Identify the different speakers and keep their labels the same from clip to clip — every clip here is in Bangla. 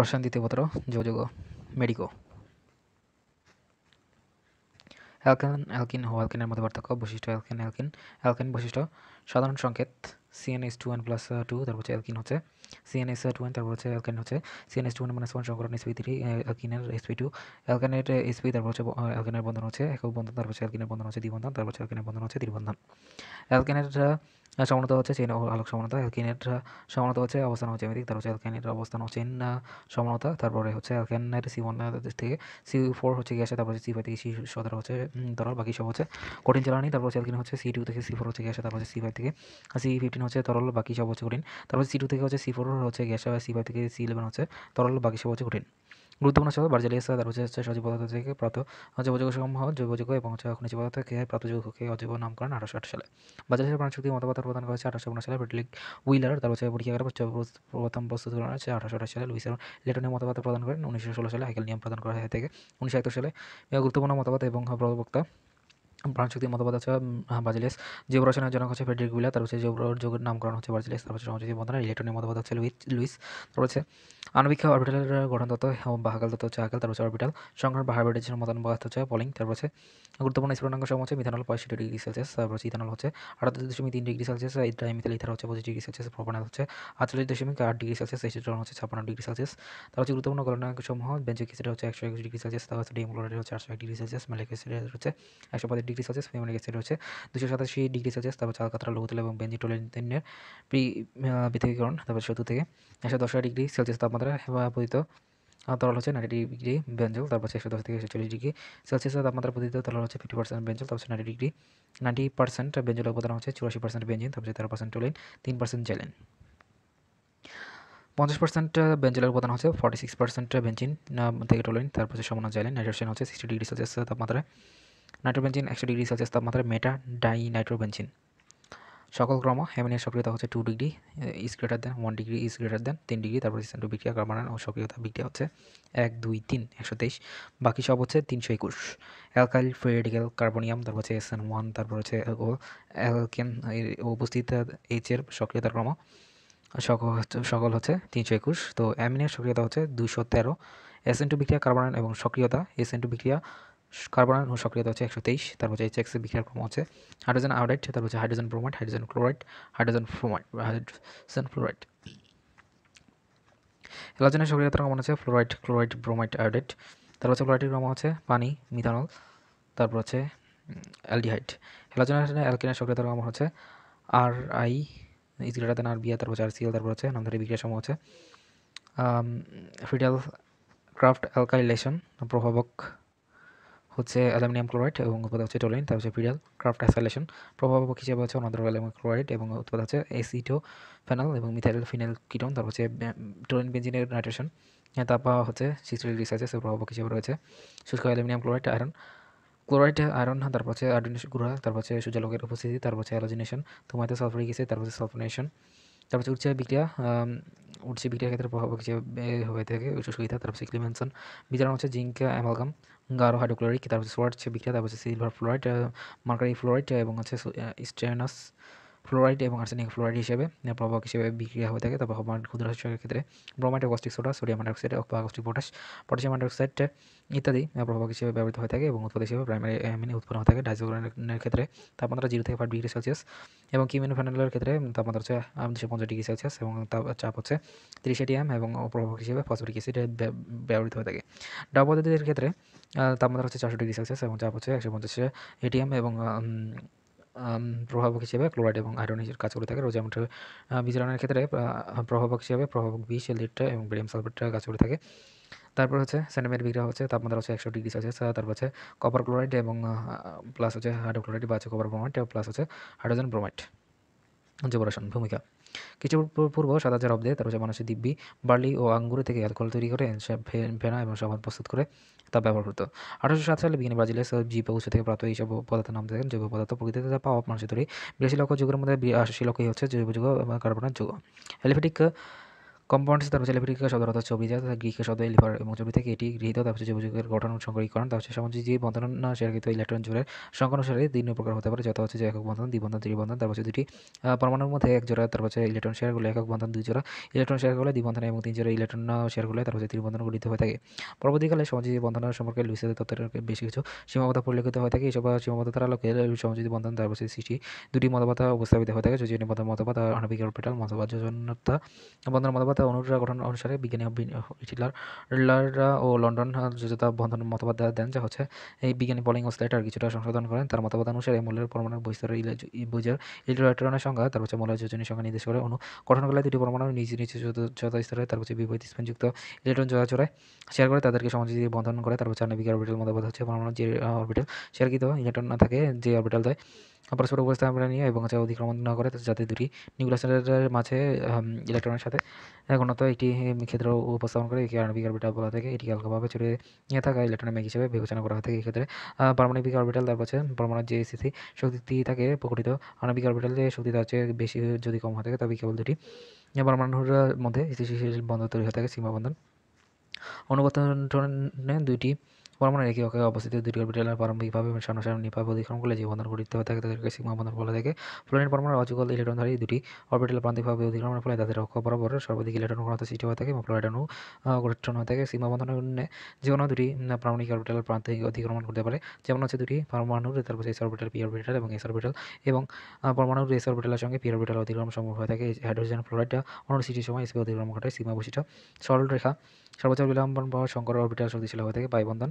Speaker 1: রসায়ন দ্বিতীয় পত্র যোগাযোগ মেডিকো অ্যালকেন অ্যালকিন ও অ্যালকিনের মধ্যে পার্থক্য বৈশিষ্ট্য অ্যালকিন অ্যালকিন অ্যালকেন বৈশিষ্ট্য সাধারণ সংকেত CNS two one plus two তারপর হচ্ছে অ্যালকিন হচ্ছে সিএনএস টু ওয়ান তারপর হচ্ছে অ্যালকেন হচ্ছে সিএনএস টু ওয়ান মানে ওয়ান সংকরণ এসপি থ্রি অ্যালকিনের এসপি টু অ্যালকানের এসপি তারপর হচ্ছে অ্যালকেনের বন্ধন হচ্ছে একক বন্ধন তারপর হচ্ছে অ্যালকিনের বন্ধন হচ্ছে দ্বিবন্ধন তারপর হচ্ছে অ্যালকিনের বন্ধন হচ্ছে ত্রিবন্ধন অ্যালকেনের সমানতা হচ্ছে চেন আলোক সমানতা অ্যালকেনের সমানতা হচ্ছে অবস্থান হচ্ছে এমিতিক তার হচ্ছে অ্যালকেনের অবস্থান চেইন সমানতা তারপরে হচ্ছে অ্যালকেনের সি ওয়ান থেকে সি ফোর হচ্ছে গ্যাসে হচ্ছে সি ফাইভ থেকে সি সতেরো হচ্ছে তরল বাকি সব হচ্ছে কঠিন জ্বালানি তারপর হচ্ছে অ্যালকেন হচ্ছে সি টু থেকে সি ফোর হচ্ছে গ্যাসে তারপর হচ্ছে সি ফাইভ থেকে সি ফিফটিন হচ্ছে তরল বাকি সব হচ্ছে কঠিন তারপর সি টু থেকে হচ্ছে সি ফোর হচ্ছে গ্যাসে সি ফাইভ থেকে সি ইলেভেন হচ্ছে তরল বাকি সব হচ্ছে কঠিন গুরুত্বপূর্ণ সেবা বার্জালিয়াস তার হচ্ছে হচ্ছে সজীব পদার্থ থেকে প্রাত জৈবযোগ সমূহ জৈবযোগ এবং হচ্ছে খনিজ পদার্থ খেয়ে প্রাপ্ত যৌগকে নামকরণ আঠারোশো আট সালে বাজারের প্রাণশক্তি মতপাতার প্রদান করেছে আঠারোশো উনআশি সালে ব্রিটলিক উইলার তার হচ্ছে পরীক্ষাগার প্রথম প্রস্তুত করা হয়েছে আঠারোশো আঠাশ সালে লুইসার লেটনের মতবাদ প্রদান করেন উনিশশো ষোলো সালে হাইকেল নিয়ম প্রদান করা হয় থেকে উনিশশো একাত্তর সালে গুরুত্বপূর্ণ মতপাত এবং প্রবক্তা প্রাণশক্তি মতবাদ হচ্ছে বাজিলেস জৈব রচনার জনক হচ্ছে ফেডরিক গুলা তার হচ্ছে জৈব যোগের নামকরণ হচ্ছে বাজিলেস তার হচ্ছে সংযোজিত বন্ধনা ইলেকট্রনিক মতবাদ হচ্ছে লুইস লুইস তারপর হচ্ছে আণবিক অরবিটালের গঠন তত্ত্ব এবং হাকাল তত্ত্ব হচ্ছে আকাল তারপর হচ্ছে অরবিটাল সংখ্যার বা হাইব্রিডেশনের মতন পদার্থ হচ্ছে পলিং তারপর হচ্ছে গুরুত্বপূর্ণ স্ফুটনাঙ্ক সম হচ্ছে মিথানল পঁয়ষট্টি ডিগ্রি সেলসিয়াস তারপর হচ্ছে ইথানল হচ্ছে আটাত্তর দশমিক তিন ডিগ্রি সেলসিয়াস ডাইমিথাল ইথার হচ্ছে পঁচিশ ডিগ্রি সেলসিয়াস প্রোপানাল হচ্ছে আটচল্লিশ দশমিক আট ডিগ্রি সেলসিয়াস এসিট্রন হচ্ছে ছাপ্পান্ন ডিগ্রি সেলসিয়াস তার হচ্ছে গুরুত্বপূর্ণ গলনাঙ্ক সমূহ বেঞ্চিক অ্যাসিড হচ্ছে একশো একুশ ডিগ্রি সেলসিয়াস তারপর হচ্ছে ডিমক্লোরাইড হচ্ছে আটশো এক ডিগ্রি সেলসিয়াস মেলিক অ্যাসিড হচ্ছে একশো পঁচিশ ডিগ্রি সেলসিয়াস ফিউমিক অ্যাসিড হচ্ছে দুশো সাতাশি ডিগ্রি সেলসিয়াস তারপর চাল কাতরা লঘুতল এবং বেঞ্জিটোলের পৃথিবীকরণ তারপর সেতু থেকে একশো দশ ডিগ্রি সেলসিয়াস তাপমাত্রা পতিত তরল হচ্ছে নাইনটি ডিগ্রি ব্যঞ্জল তারপর একশো দশ থেকে একশো চল্লিশ ডিগ্রি সেলসিয়াসের তাপমাত্রা পতিত তরল হচ্ছে ফিফটি পার্সেন্ট ব্যঞ্জল তারপর নাইনটি ডিগ্রি নাইনটি পার্সেন্ট ব্যঞ্জলের উপাদান হচ্ছে চুরাশি পার্সেন্ট বেঞ্জিন তারপর তেরো পার্সেন্ট টোলেন তিন পার্সেন্ট জেলেন পঞ্চাশ পার্সেন্ট বেঞ্জলের উপাদান হচ্ছে ফর্টি সিক্স পার্সেন্ট বেঞ্জিন থেকে টোলেন তারপর সমান জেলেন নাইট্রোজেন হচ্ছে সিক্সটি ডিগ্রি সেলসিয়াস তাপমাত্রায় নাইট্রোবেঞ্জিন একশো ডিগ্রি সেলসিয়াস তাপমাত্রায় মেটা ডাই নাইট্রোবেঞ্জিন সকল ক্রম হ্যামিনের সক্রিয়তা হচ্ছে two degree is greater than one degree is greater than তিন ডিগ্রি তারপর স্ট্যান্ডো বিক্রিয়া কার্বনান ও সক্রিয়তা বিক্রিয়া হচ্ছে এক দুই তিন একশো তেইশ বাকি সব হচ্ছে তিনশো একুশ অ্যালকাইল ফ্রি কার্বোনিয়াম কার্বনিয়াম তারপর হচ্ছে এস এন ওয়ান তারপর হচ্ছে অ্যালকেন উপস্থিত এইচের সক্রিয়তার ক্রম সকল হচ্ছে তিনশো একুশ তো অ্যামিনের সক্রিয়তা হচ্ছে দুশো তেরো এস এন টু বিক্রিয়া কার্বনান এবং সক্রিয়তা এস এন টু বিক্রিয়া কার্বন আয়ন সক্রিয়তা হচ্ছে একশো তেইশ তারপর হচ্ছে এইচ এক্সের বিক্রিয়ার ক্রম হচ্ছে হাইড্রোজেন আয়োডাইড তারপর হচ্ছে hydrogen bromide hydrogen chloride hydrogen bromide hydrogen fluoride হ্যালোজেনের সক্রিয়তার ক্রম হচ্ছে ফ্লোরাইড ক্লোরাইড ব্রোমাইড আয়োডাইড তারপর হচ্ছে ক্লোরাইডের ক্রম হচ্ছে পানি মিথানল তারপর হচ্ছে অ্যালডিহাইড হ্যালোজেনের অ্যালকিনের সক্রিয়তার ক্রম হচ্ছে R I is greater than R বিয়া তারপর হচ্ছে আর সিএল তারপর হচ্ছে নামধারী বিক্রিয়ার সময় হচ্ছে ফিডাল ক্রাফট অ্যালকাইলেশন প্রভাবক হচ্ছে অ্যালুমিনিয়াম ক্লোরাইড এবং উৎপাদন হচ্ছে টোলিন তারপর হচ্ছে পিডাল ক্রাফট অ্যাসাইলেশন প্রভাব হিসেবে হচ্ছে অনাদর অ্যালুমিনিয়াম ক্লোরাইড এবং উৎপাদন হচ্ছে এসিটো ফেনাল এবং মিথাইল ফিনাইল কিটন তারপর হচ্ছে টোলিন বেঞ্জিনের নাইট্রেশন তারপর হচ্ছে সিস্টেল রিসার্চে সে প্রভাব হিসেবে রয়েছে শুষ্ক aluminium chloride iron chloride iron তারপর হচ্ছে আয়োডিনেশ গুঁড়া তারপর হচ্ছে সূর্যালোকের উপস্থিতি তারপর হচ্ছে অ্যালোজিনেশন তোমাতে সালফারিক গেছে তারপর হচ্ছে সালফোনেশন তারপর হচ্ছে উচ্চের বিক্রিয়া উর্চে বিক্রিয়ার ক্ষেত্রে প্রভাব হিসেবে হয়ে থাকে শুষ্কিতা তারপর হচ্ছে ক্লিমেনশন বিচারণ হচ্ছে জিঙ্ক অ্যামালগাম গাঢ় হাইড্রোক্লোরিক তারপর হচ্ছে সোয়ার্ড হচ্ছে বিক্রিয়া তারপর হচ্ছে সিলভার ফ্লোরাইড মার্কারি ফ্লোরাইড এবং হচ্ছে স্টেনাস ফ্লোরাইড এবং আর্সেনিক ফ্লোরাইড হিসেবে প্রভাবক হিসেবে বিক্রিয়া হয়ে থাকে তবে হবান ক্ষুদ্র শস্যের ক্ষেত্রে bromide caustic soda sodium hydroxide caustic potash potassium hydroxide ইত্যাদি প্রভাবক হিসেবে ব্যবহৃত হয়ে থাকে এবং উৎপাদ হিসেবে প্রাইমারি মানে উৎপন্ন হয়ে থাকে ডাইজোগ্রানের ক্ষেত্রে তাপমাত্রা জিরো থেকে ফাইভ ডিগ্রি সেলসিয়াস এবং কিমিনোফেনলের ক্ষেত্রে তাপমাত্রা হচ্ছে দুশো পঞ্চাশ ডিগ্রি সেলসিয়াস এবং তাপ চাপ হচ্ছে ত্রিশ এটিএম এবং প্রভাবক হিসেবে ফসফরিক অ্যাসিড ব্যবহৃত হয়ে থাকে ডাবদের ক্ষেত্রে তাপমাত্রা হচ্ছে চারশো ডিগ্রি সেলসিয়াস এবং চাপ হচ্ছে একশো পঞ্চাশ এটিএম এবং প্রভাবক হিসেবে ক্লোরাইড এবং আয়রন হিসেবে কাজ করে থাকে রোজামিটার বিচরণের ক্ষেত্রে প্রভাবক হিসেবে প্রভাবক বিষ লিটটা এবং ব্রেম সালফেটটা কাজ করে থাকে তারপর হচ্ছে স্যানামের বিক্রিয়া হচ্ছে তাপমাত্রা হচ্ছে একশো ডিগ্রি সেলসিয়াস তারপর হচ্ছে কপার ক্লোরাইড এবং প্লাস হচ্ছে হাইড্রোক্লোরাইড বা হচ্ছে কপার ব্রোমাইড প্লাস হচ্ছে হাইড্রোজেন ব্রোমাইড যুবরাসন ভূমিকা কিছু পূর্ব সাত হাজার অব্দে তারপর মানুষের দিব্যি বার্লি ও আঙ্গুর থেকে অ্যালকোহল তৈরি করে ভেনা এবং সাবান প্রস্তুত করে তা ব্যবহার করতো আঠারোশো সাত সালে বিজ্ঞানী ব্রাজিলের জীব উৎস থেকে প্রাপ্ত এইসব পদার্থের নাম দেখেন জৈব পদার্থ প্রকৃতিতে তা পাওয়া মানুষের তৈরি বিরাশি লক্ষ যুগের মধ্যে আশি লক্ষই হচ্ছে জৈব যুগ এবং কার্বনের যুগ এলিফেটিক কম্পাউন্ড তার হচ্ছে লেফ্রিকা শব্দ অর্থাৎ তার গ্রিক শব্দ লিভার এবং ছবি থেকে এটি গৃহীত তার হচ্ছে জৈবযুগের গঠন সংগ্রহীকরণ তার হচ্ছে সমাজ যে বন্ধন সেরকৃত ইলেকট্রন জোড়ের সংখ্যা অনুসারে তিন প্রকার হতে পারে যত হচ্ছে যে একক বন্ধন দ্বিবন্ধন ত্রিবন্ধন তার হচ্ছে দুটি পরমাণুর মধ্যে এক জোড়া তার হচ্ছে ইলেকট্রন শেয়ারগুলো একক বন্ধন দুই জোড়া ইলেকট্রন শেয়ারগুলো দ্বিবন্ধন এবং তিন জোড়া ইলেকট্রন শেয়ারগুলো তার হচ্ছে ত্রিবন্ধন গঠিত হয়ে থাকে পরবর্তীকালে সমাজীয় বন্ধন সম্পর্কে লুইসের তত্ত্বের বেশি কিছু সীমাবদ্ধতা পরিলক্ষিত হয়ে থাকে এইসব সীমাবদ্ধতার আলোকে সমাজিক বন্ধন তার হচ্ছে সৃষ্টি দুটি মতবাদ উপস্থাপিত হয়ে থাকে যদি বন্ধন মতবাদ অনবিকার পেটাল মতবাদ যোজনতা বন্ধন মতবাদ অনুরা গঠন অনুসারে বিজ্ঞানী হিটলাররা ও লন্ডন যথাযথ বন্ধন মতবাদ দেন যা হচ্ছে এই বিজ্ঞানী পলিং ওসলাইটার কিছুটা সংশোধন করেন তার মতবাদ অনুসারে মূল্যের পরমাণুর বহিস্তরের ইলেজের ইলেকট্রনের সংখ্যা তার হচ্ছে মূল্যের যোজনীর সংখ্যা নির্দেশ করে অনু গঠন করলে দুটি পরমাণু নিজ নিজ স্তরে তার হচ্ছে বিপরীত স্পেনযুক্ত ইলেকট্রন জোড়াচোড়ায় শেয়ার করে তাদেরকে সমাজে বন্ধন করে তার হচ্ছে অনেক অরবিটাল মতবাদ হচ্ছে পরমাণু যে শেয়ার শেয়ারকৃত ইলেকট্রন না থাকে যে অর্বিটাল দেয় পরস্পর অবস্থায় আমরা নিয়ে এবং হচ্ছে অধিক্রমণ না করে যাতে দুটি নিউক্লিয়াসের মাঝে ইলেকট্রনের সাথে উন্নত একটি ক্ষেত্র উপস্থাপন করে একে আণবিক অরবিটাল বলা থাকে এটি হালকাভাবে ছড়িয়ে নিয়ে থাকা ইলেকট্রনের মেঘ হিসেবে বিবেচনা করা হয় থাকে এক্ষেত্রে পারমাণবিক অরবিটাল তারপর হচ্ছে পরমাণুর যে স্থিতি শক্তি থাকে প্রকটিত আণবিক যে শক্তিটা হচ্ছে বেশি যদি কম হয়ে থাকে তবে কেবল দুটি পরমাণুর মধ্যে স্থিতিশীল বন্ধন তৈরি হয়ে থাকে সীমাবন্ধন অনুবর্তনে দুইটি পরমাণু একই অক্ষে অবস্থিত দুটি অরবিটালের প্রারম্ভিকভাবে সামনাসামনিভাবে অতিক্রম করলে যে বন্ধন গঠিত হয়ে থাকে তাদেরকে সিগমা বন্ধন বলা থাকে ফ্লোরিন পরমাণু অযুগল ধারী দুটি অরবিটাল প্রান্তিকভাবে অধিক্রমের ফলে তাদের অক্ষ বরাবর সর্বাধিক ইলেকট্রন ঘনত্ব সৃষ্টি হয়ে থাকে এবং ফ্লোরাইডাণু গঠিত হয়ে থাকে সিগমা বন্ধনের যে কোনো দুটি প্রামাণিক অরবিটালের প্রান্তিক অতিক্রমণ করতে পারে যেমন হচ্ছে দুটি পরমাণুর তারপর এস অরবিটাল পি অরবিটাল এবং এস অরবিটাল এবং পরমাণুর এস অরবিটালের সঙ্গে পি অরবিটাল অতিক্রম সম্ভব হয়ে থাকে হাইড্রোজেন ফ্লোরাইড অনুর সৃষ্টির সময় এসপি অতিক্রম ঘটে সীমা বৈশিষ্ট্য সরল রেখা সর্বোচ্চ বিলম্বন বা শঙ্কর অরবিটাল শক্তিশালী হয়ে থাকে বায়ুবন্ধন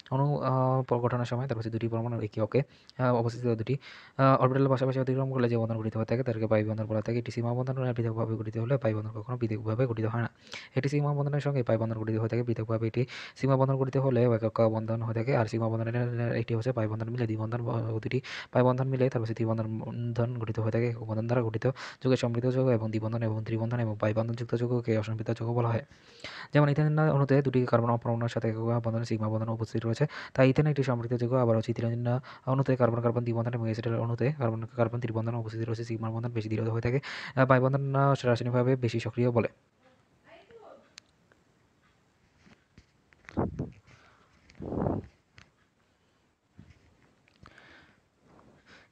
Speaker 1: অনু গঠনের সময় তার পাশে দুটি পরমাণু একে অকে অবস্থিত দুটি অর্বিটাল পাশাপাশি অতিক্রম করলে যে বন্ধন গঠিত হয়ে থাকে তাদেরকে বায়ু বন্ধন বলা থাকে এটি সীমা বন্ধন পৃথকভাবে গঠিত হলে বায়ু বন্ধন কখনো পৃথকভাবে গঠিত হয় না এটি সীমা বন্ধনের সঙ্গে বায়ু বন্ধন গঠিত হয়ে থাকে পৃথকভাবে এটি সীমা বন্ধন গঠিত হলে একক বন্ধন হয়ে থাকে আর সীমা বন্ধনের এটি হচ্ছে বায়ু বন্ধন মিলে দ্বিবন্ধন দুটি বায়ু বন্ধন মিলে তার পাশে দ্বিবন্ধন বন্ধন গঠিত হয়ে থাকে একক বন্ধন দ্বারা গঠিত যুগে সমৃদ্ধ যোগ এবং দ্বিবন্ধন এবং ত্রিবন্ধন এবং বন্ধন যুক্ত যোগকে অসম্পৃক্ত যোগ বলা হয় যেমন ইথানের অনুতে দুটি কার্বন অপরমাণুর সাথে একক বন্ধন সীমা বন্ধন উপস্থিত রয়েছে আছে তাই ইথেন একটি সমৃদ্ধ যৌগ আবার হচ্ছে ইথিলিন অনুতে কার্বন কার্বন দ্বিবন্ধন এবং এসিটাল অনুতে কার্বন কার্বন ত্রিবন্ধন উপস্থিত রয়েছে সিগমার বন্ধন বেশি দৃঢ় হয়ে থাকে বায়ুবন্ধন রাসায়নিকভাবে বেশি সক্রিয় বলে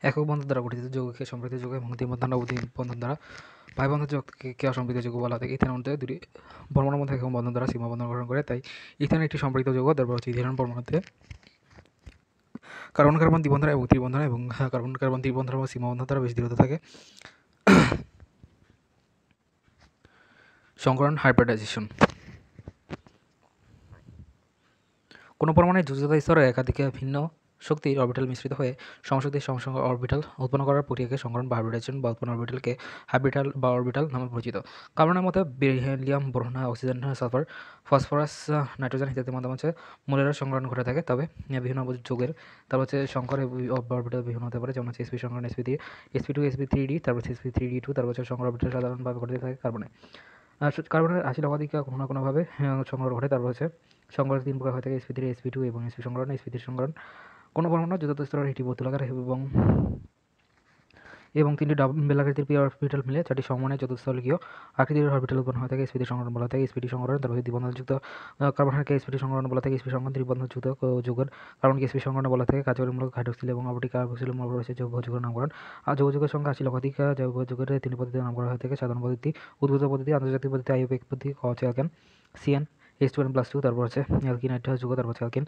Speaker 1: একক বন্ধন দ্বারা গঠিত যৌগকে সমৃদ্ধ যৌগ এবং দ্বিবন্ধন বন্ধন দ্বারা ভাই বন্ধু কে অসম্পৃক্ত যোগ বলা হয় ইথান অনুযায়ী দুটি বর্মনের মধ্যে এখন বন্ধন দ্বারা সীমা বন্ধন গঠন করে তাই ইথান একটি সম্পৃক্ত যোগ তারপর হচ্ছে ইথান বর্মনতে কার্বন কার্বন দ্বিবন্ধন এবং ত্রিবন্ধন এবং হ্যাঁ, কার্বন কার্বন দ্বিবন্ধন এবং সীমাবন্ধন দ্বারা বেশি দূরত্ব থাকে সংকরণ হাইব্রিডাইজেশন কোনো প্রমাণে যোজ্যতা স্তরে একাধিক ভিন্ন শক্তির অরবিটাল মিশ্রিত হয়ে সংশক্তির সমসংখ্যক অরবিটাল উৎপন্ন করার প্রক্রিয়াকে সংকরণ বা হাইব্রিডাইজেশন বা উৎপন্ন অরবিটালকে হাইব্রিডাল বা অরবিটাল নামে পরিচিত কার্বনের মধ্যে বেরিলিয়াম বরহনা অক্সিজেন সালফার ফসফরাস নাইট্রোজেন ইত্যাদির মাধ্যম হচ্ছে মূলেরা সংকরণ ঘটে থাকে তবে বিভিন্ন যুগের তারপর হচ্ছে সংকর অরবিটাল বিভিন্ন হতে পারে যেমন হচ্ছে এসপি সংকরণ SP three SP two SP three D তারপর এসপি থ্রি ডি টু তারপর হচ্ছে সংকর অরবিটাল সাধারণভাবে ঘটে থাকে কার্বনে কার্বনের আশি লক্ষাধিক কোনো না কোনোভাবে হ্যাঁ, সংগ্রহ ঘটে তারপর হচ্ছে সংগ্রহ তিন প্রকার হয়ে থাকে এসপি থ্রি এসপি টু এবং এসপি সংগ্রহণ এসপি থ্রি সংগ্রহণ কোনো ব্রহ্মাণ্ড যথাযথ স্তরের এটি বতুলাকার এবং এবং তিনটি ডাবল আকৃতির পি অরবিটাল মিলে চারটি সমন্বয়ে চতুর্থলীয় আকৃতির অরবিটাল উৎপন্ন হয়ে থাকে স্পিডি সংগ্রহণ বলা থাকে স্পিডি সংগ্রহণ তারপরে দ্বিবন্ধনযুক্ত কার্বনকে স্পিডি সংগ্রহণ বলা থাকে স্পিডি সংগ্রহণ দ্বিবন্ধনযুক্ত যুগের কার্বনকে স্পিডি সংগ্রহণ বলা থাকে কার্যকরীমূলক হাইড্রোক্সিল এবং অপটি কার্বক্সিল মূল রয়েছে জৈব যুগের নামকরণ আর জৈব যুগের সংখ্যা আছে লক্ষাধিক যৌগ যুগের তিন পদ্ধতি নামকরণ হয়ে থাকে সাধারণ পদ্ধতি উদ্ভূত পদ্ধতি আন্তর্জাতিক পদ্ধতি আইউপিএক পদ্ধতি কচেন CN H two N plus two তারপর হচ্ছে অ্যালকিন আইড যুগ তারপর আছে অ্যালকিন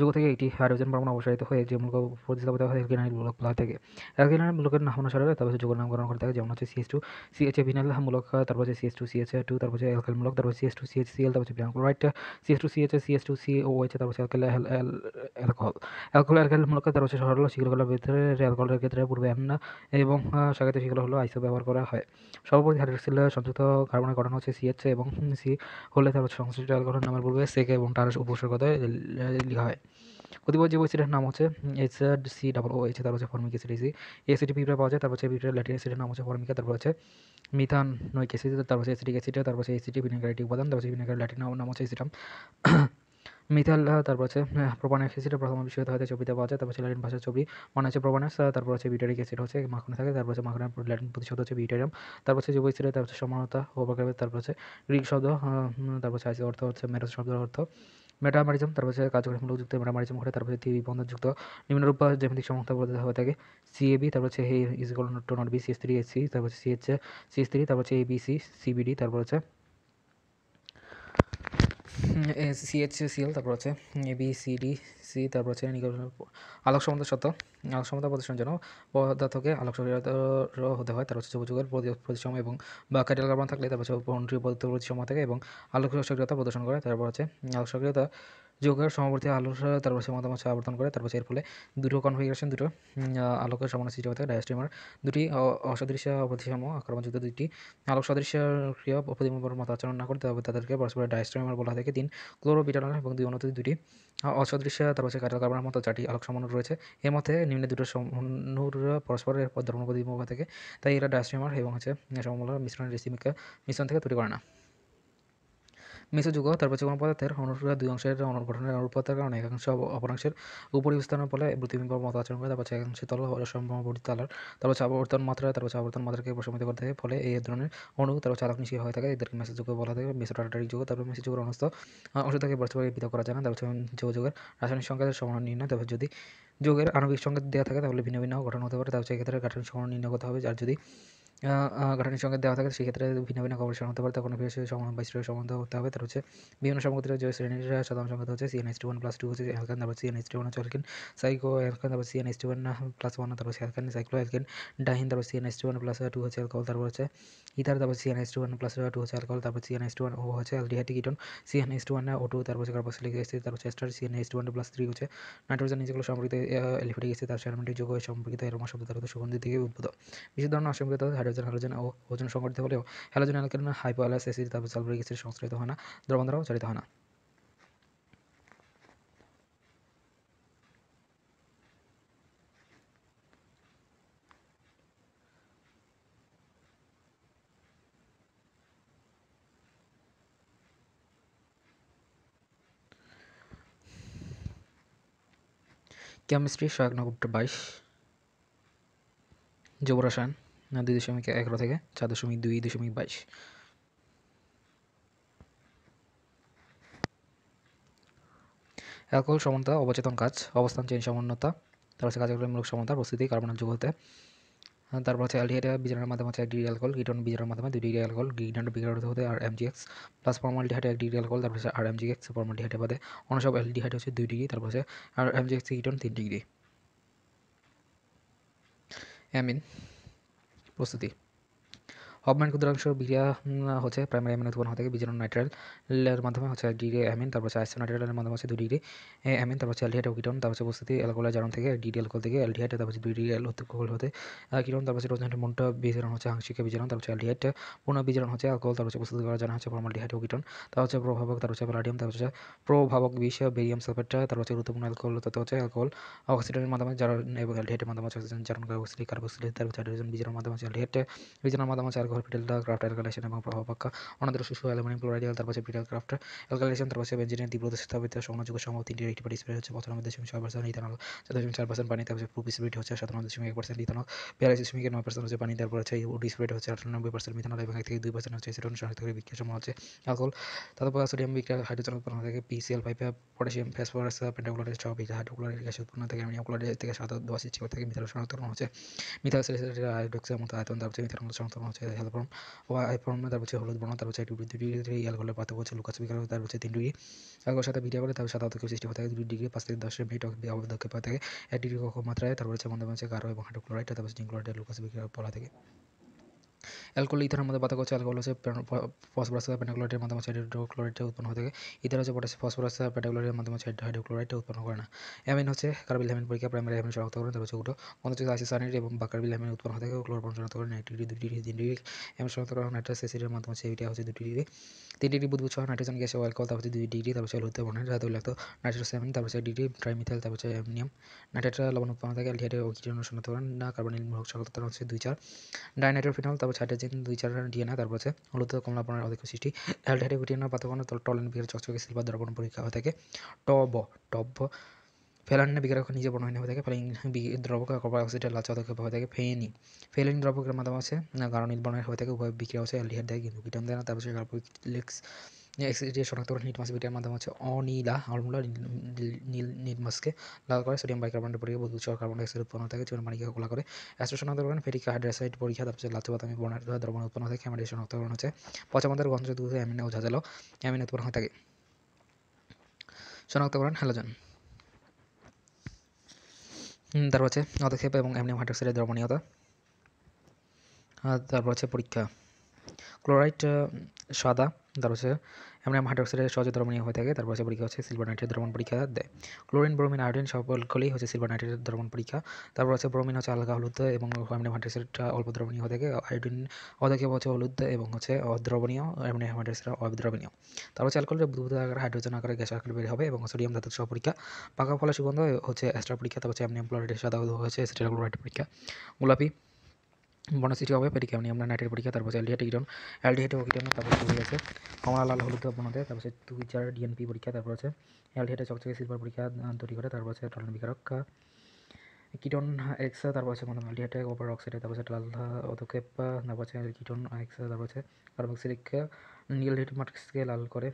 Speaker 1: যুগ থেকে একটি হাইড্রোজেন পরমাণু অবসারিত হয়ে যে মূলক প্রতিস্থাপিত হয় অ্যালকিন আইড মূলক প্লাস থেকে অ্যালকিন আইড মূলকের নাম অনুসারে তারপর হচ্ছে যুগের নামকরণ করে থাকে যেমন হচ্ছে সিএস টু সিএচ এ ভিনাল মূলক তারপর হচ্ছে সিএস টু সিএচ টু তারপর আছে অ্যালকাইল মূলক তারপর সিএস টু সিএচ সিএল তারপর হচ্ছে right CS two CH CS two C O H তারপর হচ্ছে অ্যালকাইল অ্যালকোহল অ্যালকোহল অ্যালকাইল মূলক তারপর হচ্ছে সরল শিকলগুলোর ভিতরে অ্যালকোহলের ক্ষেত্রে পূর্বে অ্যামনা এবং শাখাতে শিকল হলো আইসো ব্যবহার করা হয় সর্বোপরি হাইড্রোক্সিল সংযুক্ত কার্বনের গঠন হচ্ছে সিএচ এবং সি হলে তারপর সংশ্লিষ্ট গঠন নামের পূর্বে সেকে এবং তার উপসর্গ লেখা হয় অতিব যে বৈশিষ্ট্যের নাম হচ্ছে H R C double O H তারপর হচ্ছে ফর্মিক এসিড এসি এসিডি পিঁপড়া পাওয়া যায় তারপর হচ্ছে পিঁপড়া ল্যাটিন অ্যাসিডের নাম হচ্ছে ফর্মিকা তারপর হচ্ছে মিথান নৈক অ্যাসিড তারপর হচ্ছে এসিডিক অ্যাসিড তারপর হচ্ছে এসিডি ভিনেগারেটিক উপাদান তারপর হচ্ছে ভিনেগার ল্যাটিন নাম হচ্ছে এসিডাম মিথাল তারপর আছে প্রোপানেক্স অ্যাসিড প্রথম বিষয় হয়তো ছবিতে পাওয়া যায় তারপর হচ্ছে ল্যাটিন ভাষার ছবি মনে হচ্ছে প্রোপানেক্স তারপর হচ্ছে বিটারিক অ্যাসিড হচ্ছে মাখনে থাকে তারপর হচ্ছে মাখনের ল্যাটিন প্রতিশব্দ হচ্ছে বিটারিয়াম তারপর হচ্ছে যুব অ্যাসিড তারপর হচ্ছে সমানতা হোপাগ্রাফি তারপর হচ্ছে গ্রিক শব্দ তারপর আছে অর্থ হচ্ছে মেরস শব্দ অর্থ মেটামারিজম তারপর আছে কার্যক্রমমূলক যুক্ত মেটামারিজম ঘটে তারপর হচ্ছে দ্বিবন্ধনযুক্ত নিম্নরূপ বা জ্যামিতিক সমস্ত বলতে হয়ে থাকে সিএবি তারপর আছে হে ইজ টু নট B S three S C তারপর হচ্ছে সিএচ এস থ্রি তারপর হচ্ছে এবিসি সিবিডি তারপর হচ্ছে সিএইচ এল তারপর আছে A B C D C তারপর আছে আলোক সমতা সত্য আলোক সমতা প্রতিষ্ঠানের জন্য পদার্থকে আলোক হতে হয় তারপর হচ্ছে যুগের প্রতিসম এবং বা ক্যাটাল কার্বন থাকলে তারপর হচ্ছে উপন্ট্রী পদার্থ প্রতিসম থাকে এবং আলোক সক্রিয়তা প্রদর্শন করে তারপর আছে আলোক সক্রিয়তা যোগের সমবর্তী আলোর তার পাশে মতামত আবর্তন করে তার পাশে এর ফলে দুটো কনফিগারেশন দুটো আলোকের সমান সৃষ্টি হতে ডায়াস্টিমার দুটি অসদৃশ্য প্রতিসম আক্রমণযুক্ত দুটি আলোক সদৃশ্য ক্রিয়া প্রতিম্বর মত আচরণ না করতে হবে তাদেরকে পরস্পর ডায়াস্টিমার বলা থাকে তিন ক্লোরোপিটালন এবং দুই অনুতি দুটি অসদৃশ্য তার পাশে কার্যাল মতো চারটি আলোক সমান রয়েছে এর মধ্যে নিম্ন দুটো সমন্বুর পরস্পরের ধর্ম প্রতিম্ব থাকে তাই এরা ডায়াস্টিমার এবং হচ্ছে সমমূল মিশ্রণের রেসিমিকা মিশ্রণ থেকে তৈরি করে না যুগ তারপর কোনো পদার্থের অনুরা দুই অংশের গঠনের অনুপাতের কারণে একাংশ অপরাংশের উপরি বিস্তারের ফলে প্রতিবিম্বর মত আচরণ করে তারপর একাংশ তল সম্ভবর্তী তালার তারপর হচ্ছে আবর্তন মাত্রা তারপর হচ্ছে আবর্তন মাত্রাকে প্রশমিত করতে ফলে এই ধরনের অনু তারপর চালক নিশ্চিত হয়ে থাকে এদেরকে মেসোযুগ বলা থাকে টাটারি যুগ তারপর যুগের অনস্থ অংশ থেকে বর্তমানে পৃথক করা যায় না তারপর যুগের রাসায়নিক সংকেতের সমান নির্ণয় তারপর যদি যোগের আণবিক সংকেত দেওয়া থাকে তাহলে ভিন্ন ভিন্ন ঘটনা হতে পারে তাহলে সেক্ষেত্রে গাঠনিক সমান নির্ণয় করতে হবে যার যদি ঘটনার সঙ্গে দেওয়া থাকে সেক্ষেত্রে ভিন্ন ভিন্ন খবর শোনা হতে পারে তখন বা সমন্বয় সম্বন্ধ হতে হবে তার হচ্ছে বিভিন্ন সম্পত্তির যে শ্রেণীর সাধারণ সংখ্যা হচ্ছে CNS two one plus two হচ্ছে অ্যালকান তারপর সিএনএস টু ওয়ান হচ্ছে সাইকো অ্যালকান তারপর CNS two one plus one তারপর হচ্ছে সাইকো সাইক্লো ডাহিন ডাইন তারপর CNS two one plus two হচ্ছে অ্যালকোহল তারপর হচ্ছে ইথার তারপর CNS two one plus two হচ্ছে অ্যালকোহল তারপর সিএনএস টু ওয়ান ও হচ্ছে aldehyde ketone CNS two one O two তারপর হচ্ছে সিলিক অ্যাসিড তারপর চেস্টার ester CNS two one plus three হচ্ছে নাইট্রোজেন যেগুলো সম্পর্কিত এলিফেটিক অ্যাসিড তার সারামেন্টিক যোগ সম্পর্কিত এরকম শব্দ তার হচ্ছে সুগন্ধি থেকে উদ্ভূত বিশেষ ধরনের অসম্পর্কিত হাইড্রোজেন হাইড্রোজেন ও ওজন সংগঠিত হলেও হ্যালোজেন অ্যালকেন হাইপো অ্যাসিড তারপর সালফারিক অ্যাসিড সংশ্লেষিত হয় না দ্রবণ দ্বারাও চালিত হয় না কেমিস্ট্রি সহায়ক নবগুপ্ত বাইশ যুবরাসায়ন না দুই দশমিক এগারো থেকে চার দশমিক দুই দশমিক বাইশ অ্যালকোহল সমানতা অবচেতন কাজ অবস্থান চেন সমন্বতা তারপর হচ্ছে মূলক সমতা প্রস্তুতি কার্বনাল যুগ হতে হ্যাঁ, তারপর হচ্ছে অ্যালডিহাইড বিজারণের মাধ্যমে হচ্ছে এক ডিগ্রি অ্যালকোহল গিটন বিজারণের মাধ্যমে দুই ডিগ্রি অ্যালকোহল গ্রিগ্রান্ড বিগ্রহ হতে আর এমজিএক্স প্লাস ফর্মালডিহাইড এক ডিগ্রি অ্যালকোহল তারপর হচ্ছে আর এমজিএক্স ফর্মালডিহাইডের বাদে অন্য সব অ্যালডিহাইড হচ্ছে দুই ডিগ্রি তারপর হচ্ছে আর এমজিএক্স গিটন তিন ডিগ্রি অ্যামিন প্রস্তুতি অবমান ক্ষুদ্রাংশ বিক্রিয়া হচ্ছে প্রাইমারি অ্যামিন উৎপন্ন হওয়া থেকে বিজন নাইট্রাইলের মাধ্যমে হচ্ছে এক ডিগ্রি অ্যামিন তারপর হচ্ছে আইসিয়াম মাধ্যমে হচ্ছে দুই ডিগ্রি অ্যামিন তারপর হচ্ছে অ্যালডিহাইড ও কিটন তারপর হচ্ছে উপস্থিতি অ্যালকোহলের জারণ থেকে ডিডি অ্যালকোহল থেকে অ্যালডিহাইড তারপর হচ্ছে দুই ডিগ্রি অ্যালকোহল হতে কিটন তারপর হচ্ছে রোজনাইট মন্ট বিজারণ হচ্ছে আংশিক বিজারণ তারপর হচ্ছে অ্যালডিহাইড পূর্ণ বিজারণ হচ্ছে অ্যালকোহল তারপর হচ্ছে উপস্থিতি করা জানা হচ্ছে ফর্মালডিহাইড ও কিটন তারপর হচ্ছে প্রভাবক তারপর হচ্ছে প্যালাডিয়াম তারপর হচ্ছে প্রভাবক বিষ বেরিয়াম সালফেট তারপর হচ্ছে গুরুত্বপূর্ণ অ্যালকোহল তথা হচ্ছে অ্যালকোহল অক্সিডেন্টের মাধ্যমে জারণ এবং অ্যালডিহাইডের মাধ্যমে হচ্ছে জারণ করে অক্সিডেট কার্বক্সিলেট তারপর হচ্ছে হাইড্রোজেন বিজারণ মাধ্যমে হচ্ছে অ্যালডিহাইড বিজারণ মাধ্যমে হচ্ছে তারপর দা ক্রাফট অ্যালকালাইশন এবং প্রভাবাক্য অনাদের শুশু অ্যালুমিনিয়াম ক্লোরাইড তারপর হচ্ছে পিটেল ক্রাফট অ্যালকালাইশন তারপর হচ্ছে বেঞ্জিনের তীব্রতা স্থাপিত সংযোগ সম্ভব তিনটির একটি স্প্রে হচ্ছে প্রথম দশমিক ছয় পার্সেন্ট ইথানল চার দশমিক চার পার্সেন্ট পানি তারপর প্রুপ স্পিড হচ্ছে সাতান্ন দশমিক এক পার্সেন্ট ইথানল বিয়াল্লিশ দশমিক নয় পার্সেন্ট হচ্ছে পানি তারপর হচ্ছে ওডি স্পিড হচ্ছে আটানব্বই পার্সেন্ট মিথানল এবং এক থেকে দুই পার্সেন্ট হচ্ছে সেটন শনাক্ত করে বিক্রিয়া সম্ভব হচ্ছে অ্যালকোহল তারপর সোডিয়াম বিক্রিয়া হাইড্রোজেন উৎপন্ন থেকে PCL five potassium phosphorus pentachloride ছয় বিঘা হাইড্রোক্লোরাইড গ্যাস উৎপন্ন থেকে অ্যামোনিয়াম ক্লোরাইড থেকে সাত দশ থেকে মিথাল শনাক্তকরণ হচ্ছে মিথাল সেলেসাইড হাইড্রোক্সি এবং আয়তন তারপর মিথাল শনাক্তকরণ হচ্ছে সাদা ফর্ম হলুদ বর্ণ তার হচ্ছে ডিগ্রি দুই ডিগ্রি থেকে ইয়াল করলে পার্থক্য হচ্ছে লুকাস বিকার তিন ডিগ্রি সাথে বিটা বলে তারপর সাদা সৃষ্টি হতে থাকে দুই ডিগ্রি পাঁচ থেকে দশের মিনিট অধ্যক্ষেপ থাকে এক ডিগ্রি কক্ষ মাত্রায় তারপর হচ্ছে মধ্যে হচ্ছে গাঢ় এবং তারপর জিঙ্ক ক্লোরাইড লুকাস বিক্রিয়া থাকে অ্যালকোহল ইথার মধ্যে বাতাক হচ্ছে অ্যালকোহল হচ্ছে ফসফরাস পেন্টাক্লোরাইডের মাধ্যমে হচ্ছে হাইড্রোক্লোরাইডটা উৎপন্ন হয়ে থাকে ইথার হচ্ছে পটাশিয়াম ফসফরাস পেন্টাক্লোরাইডের মাধ্যমে হচ্ছে হাইড্রোক্লোরাইডটা উৎপন্ন করে না অ্যামিন হচ্ছে কার্বিল হ্যামিন পরীক্ষা প্রাইমারি হ্যামিন শনাক্ত করে তার হচ্ছে ওটা হচ্ছে আছে সানিট এবং বা কার্বিল হ্যামিন উৎপন্ন হয়ে থাকে ক্লোরবন শনাক্ত করে নাইট্রিক দুই ডিগ্রি তিন ডিগ্রি হ্যামিন শনাক্ত করা নাইট্রাস অ্যাসিডের মাধ্যমে হচ্ছে এটা হচ্ছে দুই ডিগ্রি তিন ডিগ্রি বুধ হয় নাইট্রোজেন গ্যাস অ্যালকোহল তারপর হচ্ছে দুই ডিগ্রি তারপর হচ্ছে হলুদ বর্ণের ধাতু লাগতো নাইট্রোজেন অ্যামিন তারপর হচ্ছে ডিগ্রি ট্রাইমিথাইল তারপর হচ্ছে অ্যামিনিয়াম নাইট্রেটটা লবণ উৎপন্ন থাকে অ্যালডিহাইডের অক্সিজেন শনাক্ত করে না কার্বন শনাক্ত করে হচ্ছে দুই চার ডাইনাইট্রোফিনল তারপর হচ্ছে চিন দুই চার ডিএনা তারপর আছে হলুদ কমলা বর্ণের অধিক সৃষ্টি হেলঢারি বিটিনা পাতকন টলেন বিঘের চকচকে শিল্পা দ্রবণ পরীক্ষা হয়ে থাকে টব টব ফেলান্না বিগ্রাহ নিজে বর্ণহীন হয়ে থাকে ফেলিং দ্রবক কপার অক্সিডের লাচা অধক্ষেপ হয়ে থাকে ফেনি ফেলিং দ্রবকের মাধ্যমে আছে কারণ বর্ণের হয়ে থাকে উভয় বিক্রিয়া হচ্ছে এলডিহার দেয় কিন্তু কিটাম দেয় না তারপর সে কার্বলিক্স যে শনাক্ত করা নিটমাস বিটার মাধ্যমে হচ্ছে অনীলা হরমুলা নীল নিটমাসকে লাল করে সোডিয়াম বাইকার্বনেট পরীক্ষা বদল সহ কার্বন ডাইঅক্সাইড উৎপন্ন থাকে চুন মানিকা খোলা করে অ্যাস্ট্রো শনাক্তকরণ করেন হাইড্রাসাইড পরীক্ষা তারপর হচ্ছে লাচবাদামি বর্ণাঢ্য দ্রবণ উৎপন্ন থাকে হ্যামারি শনাক্তকরণ হচ্ছে পচামাদের গন্ধ দুধ অ্যামিনে ও ঝাঁঝালো অ্যামিনে উৎপন্ন হয়ে থাকে শনাক্তকরণ হ্যালোজেন তারপর হচ্ছে অধক্ষেপ এবং অ্যামোনিয়াম হাইড্রোক্সাইডের দ্রবণীয়তা তারপর হচ্ছে পরীক্ষা ক্লোরাইড সাদা তারপর হচ্ছে এমনি হাইড্রোক্সাইডের সহজে দ্রবণীয় হয়ে থাকে তারপর হচ্ছে পরীক্ষা হচ্ছে সিলভার নাইট্রেট দ্রবণ পরীক্ষা দেয় ক্লোরিন ব্রোমিন আয়োডিন সকলগুলি হচ্ছে সিলভার নাইট্রেটের দ্রবণ পরীক্ষা তারপর হচ্ছে ব্রোমিন হচ্ছে আলগা হলুদ এবং এমনি হাইড্রোক্সাইডটা অল্প দ্রবণীয় হয়ে থাকে আয়োডিন অধক্ষেপ হচ্ছে হলুদ এবং হচ্ছে অদ্রবণীয় এমনি হাইড্রোক্সাইড অদ্রবণীয় তারপর হচ্ছে অ্যালকোহলের বুদ্ধ আকারে হাইড্রোজেন আকারে গ্যাস আকারে বের হবে এবং সোডিয়াম ধাতু সহ পরীক্ষা পাকা ফলা সুগন্ধ হচ্ছে অ্যাস্ট্রা পরীক্ষা তারপর হচ্ছে অ্যামোনিয়াম ক্লোরাইডের সাদা হচ্ছে সেটেল ক্লোরাইড পরীক্ষা গোলাপি বনসিটি হবে পেটি কেমনি আমরা নাইটের পরীক্ষা তারপর এলডিহাট ইডন এলডিহাট ওকিটন তারপর চলে আছে কমলা লাল হলুদ বনতে তারপর দুই চার ডিএনপি পরীক্ষা তারপর আছে এলডিহাটে চকচকে সিলভার পরীক্ষা তৈরি করে তারপর আছে টলন বিকারক্ষা কিটন এক্স তারপর আছে মানে মাল্টিহাটে ওপার অক্সাইডে তারপর আছে লাল পদক্ষেপ তারপর আছে কিটন এক্স তারপর আছে কার্বক্সিলিক নীল হিট লাল করে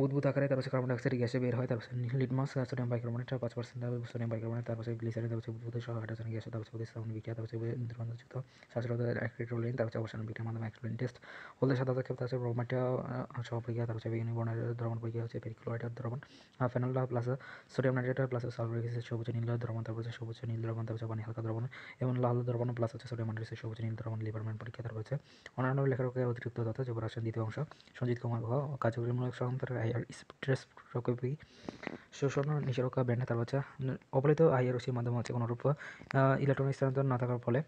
Speaker 1: বুধবুধ আকারে তার কার্বন ডাইঅক্সাইড গ্যাসে বের হয় তারপরে লিটমাস সোডিয়াম বাইকার্বনেট পাঁচ পার্সেন্ট তারপর সোডিয়াম বাইকার্বনেট তারপরে গ্লিসারে তারপরে বুধবুধ সহ হাইড্রোজেন গ্যাস তারপরে বুধের সাউন্ড বিক্রিয়া তারপরে ধ্রুবযুক্ত সাশ্রয়তা অ্যাক্রিটোলিন তারপরে অবসান বিক্রিয়ার মাধ্যমে অ্যাক্রিটোলিন টেস্ট হলদে সাদা থাকে তারপরে ব্রোমাটিয়া সহ প্রক্রিয়া তারপরে বিভিন্ন বর্ণের দ্রবণ প্রক্রিয়া হচ্ছে পেরিক্লোরাইডের দ্রবণ phenol plus sodium nitrate plus sulphuric acid সবুজ নীল দ্রবণ তারপরে সবুজ নীল দ্রবণ তারপরে পানি হালকা দ্রবণ এবং লাল দ্রবণ প্লাস হচ্ছে সোডিয়াম নাইট্রেট সবুজ নীল দ্রবণ লিভারম্যান পরীক্ষা তারপরে হচ্ছে অন্যান্য লেখকের অতিরিক্ত তথ্য যুবরাশন দ্বিতীয় অংশ সঞ্জিত কুমার গুহ কাজগুলির মূলক সমান্তর আয়ার স্পিডেস প্রকল্পী শোষণ নিষেধাজ্ঞা ব্যান্ডে তার বাচ্চা অবলিত আয়ারসির মাধ্যমে আছে কোনোরূপ ইলেকট্রনিক স্থানান্তর না থাকার ফলে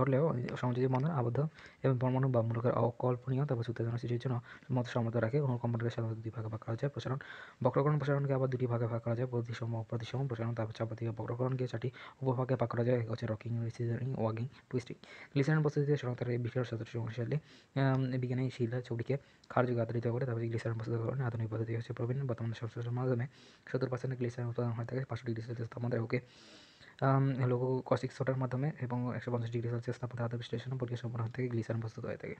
Speaker 1: ঘটলেও সমাজের বন্ধন আবদ্ধ এবং পরমাণু বা মূলকের অকল্পনীয় তারপর উত্তেজনা সৃষ্টির জন্য মত সমর্থ রাখে কম্পনকে সাধারণত দুই ভাগে ভাগ করা যায় প্রসারণ বক্রকরণ প্রসারণকে আবার দুটি ভাগে ভাগ করা যায় প্রতিসম প্রতিসম প্রসারণ তারপর চাপাতীয় বক্রকরণকে চারটি উপভাগে ভাগ করা যায় এক হচ্ছে রকিং রিসিজারিং ওয়াগিং টুইস্টিং গ্লিসারেন প্রস্তুতিতে সরকার এই বিষয়ের সদস্য শক্তিশালী বিজ্ঞানী শিলা ছবিকে খারযোগে আদৃত করে তারপর গ্লিসারেন প্রস্তুতকরণ আধুনিক পদ্ধতি হচ্ছে প্রবীণ বর্তমান সংশ্লেষের মাধ্যমে সত্তর পার্সেন্ট গ্লিসারেন উৎপাদন হয়ে থাকে পাঁচশো ডিগ্রি সেলসিয়াস তাপমাত্রা ওকে লঘু কসিক সোটার মাধ্যমে এবং একশো পঞ্চাশ ডিগ্রি সেলসিয়াস তাপমাত্রা বিশ্লেষণ পরীক্ষা সম্পন্ন হতে থেকে গ্লিসারন প্রস্তুত হয়ে থাকে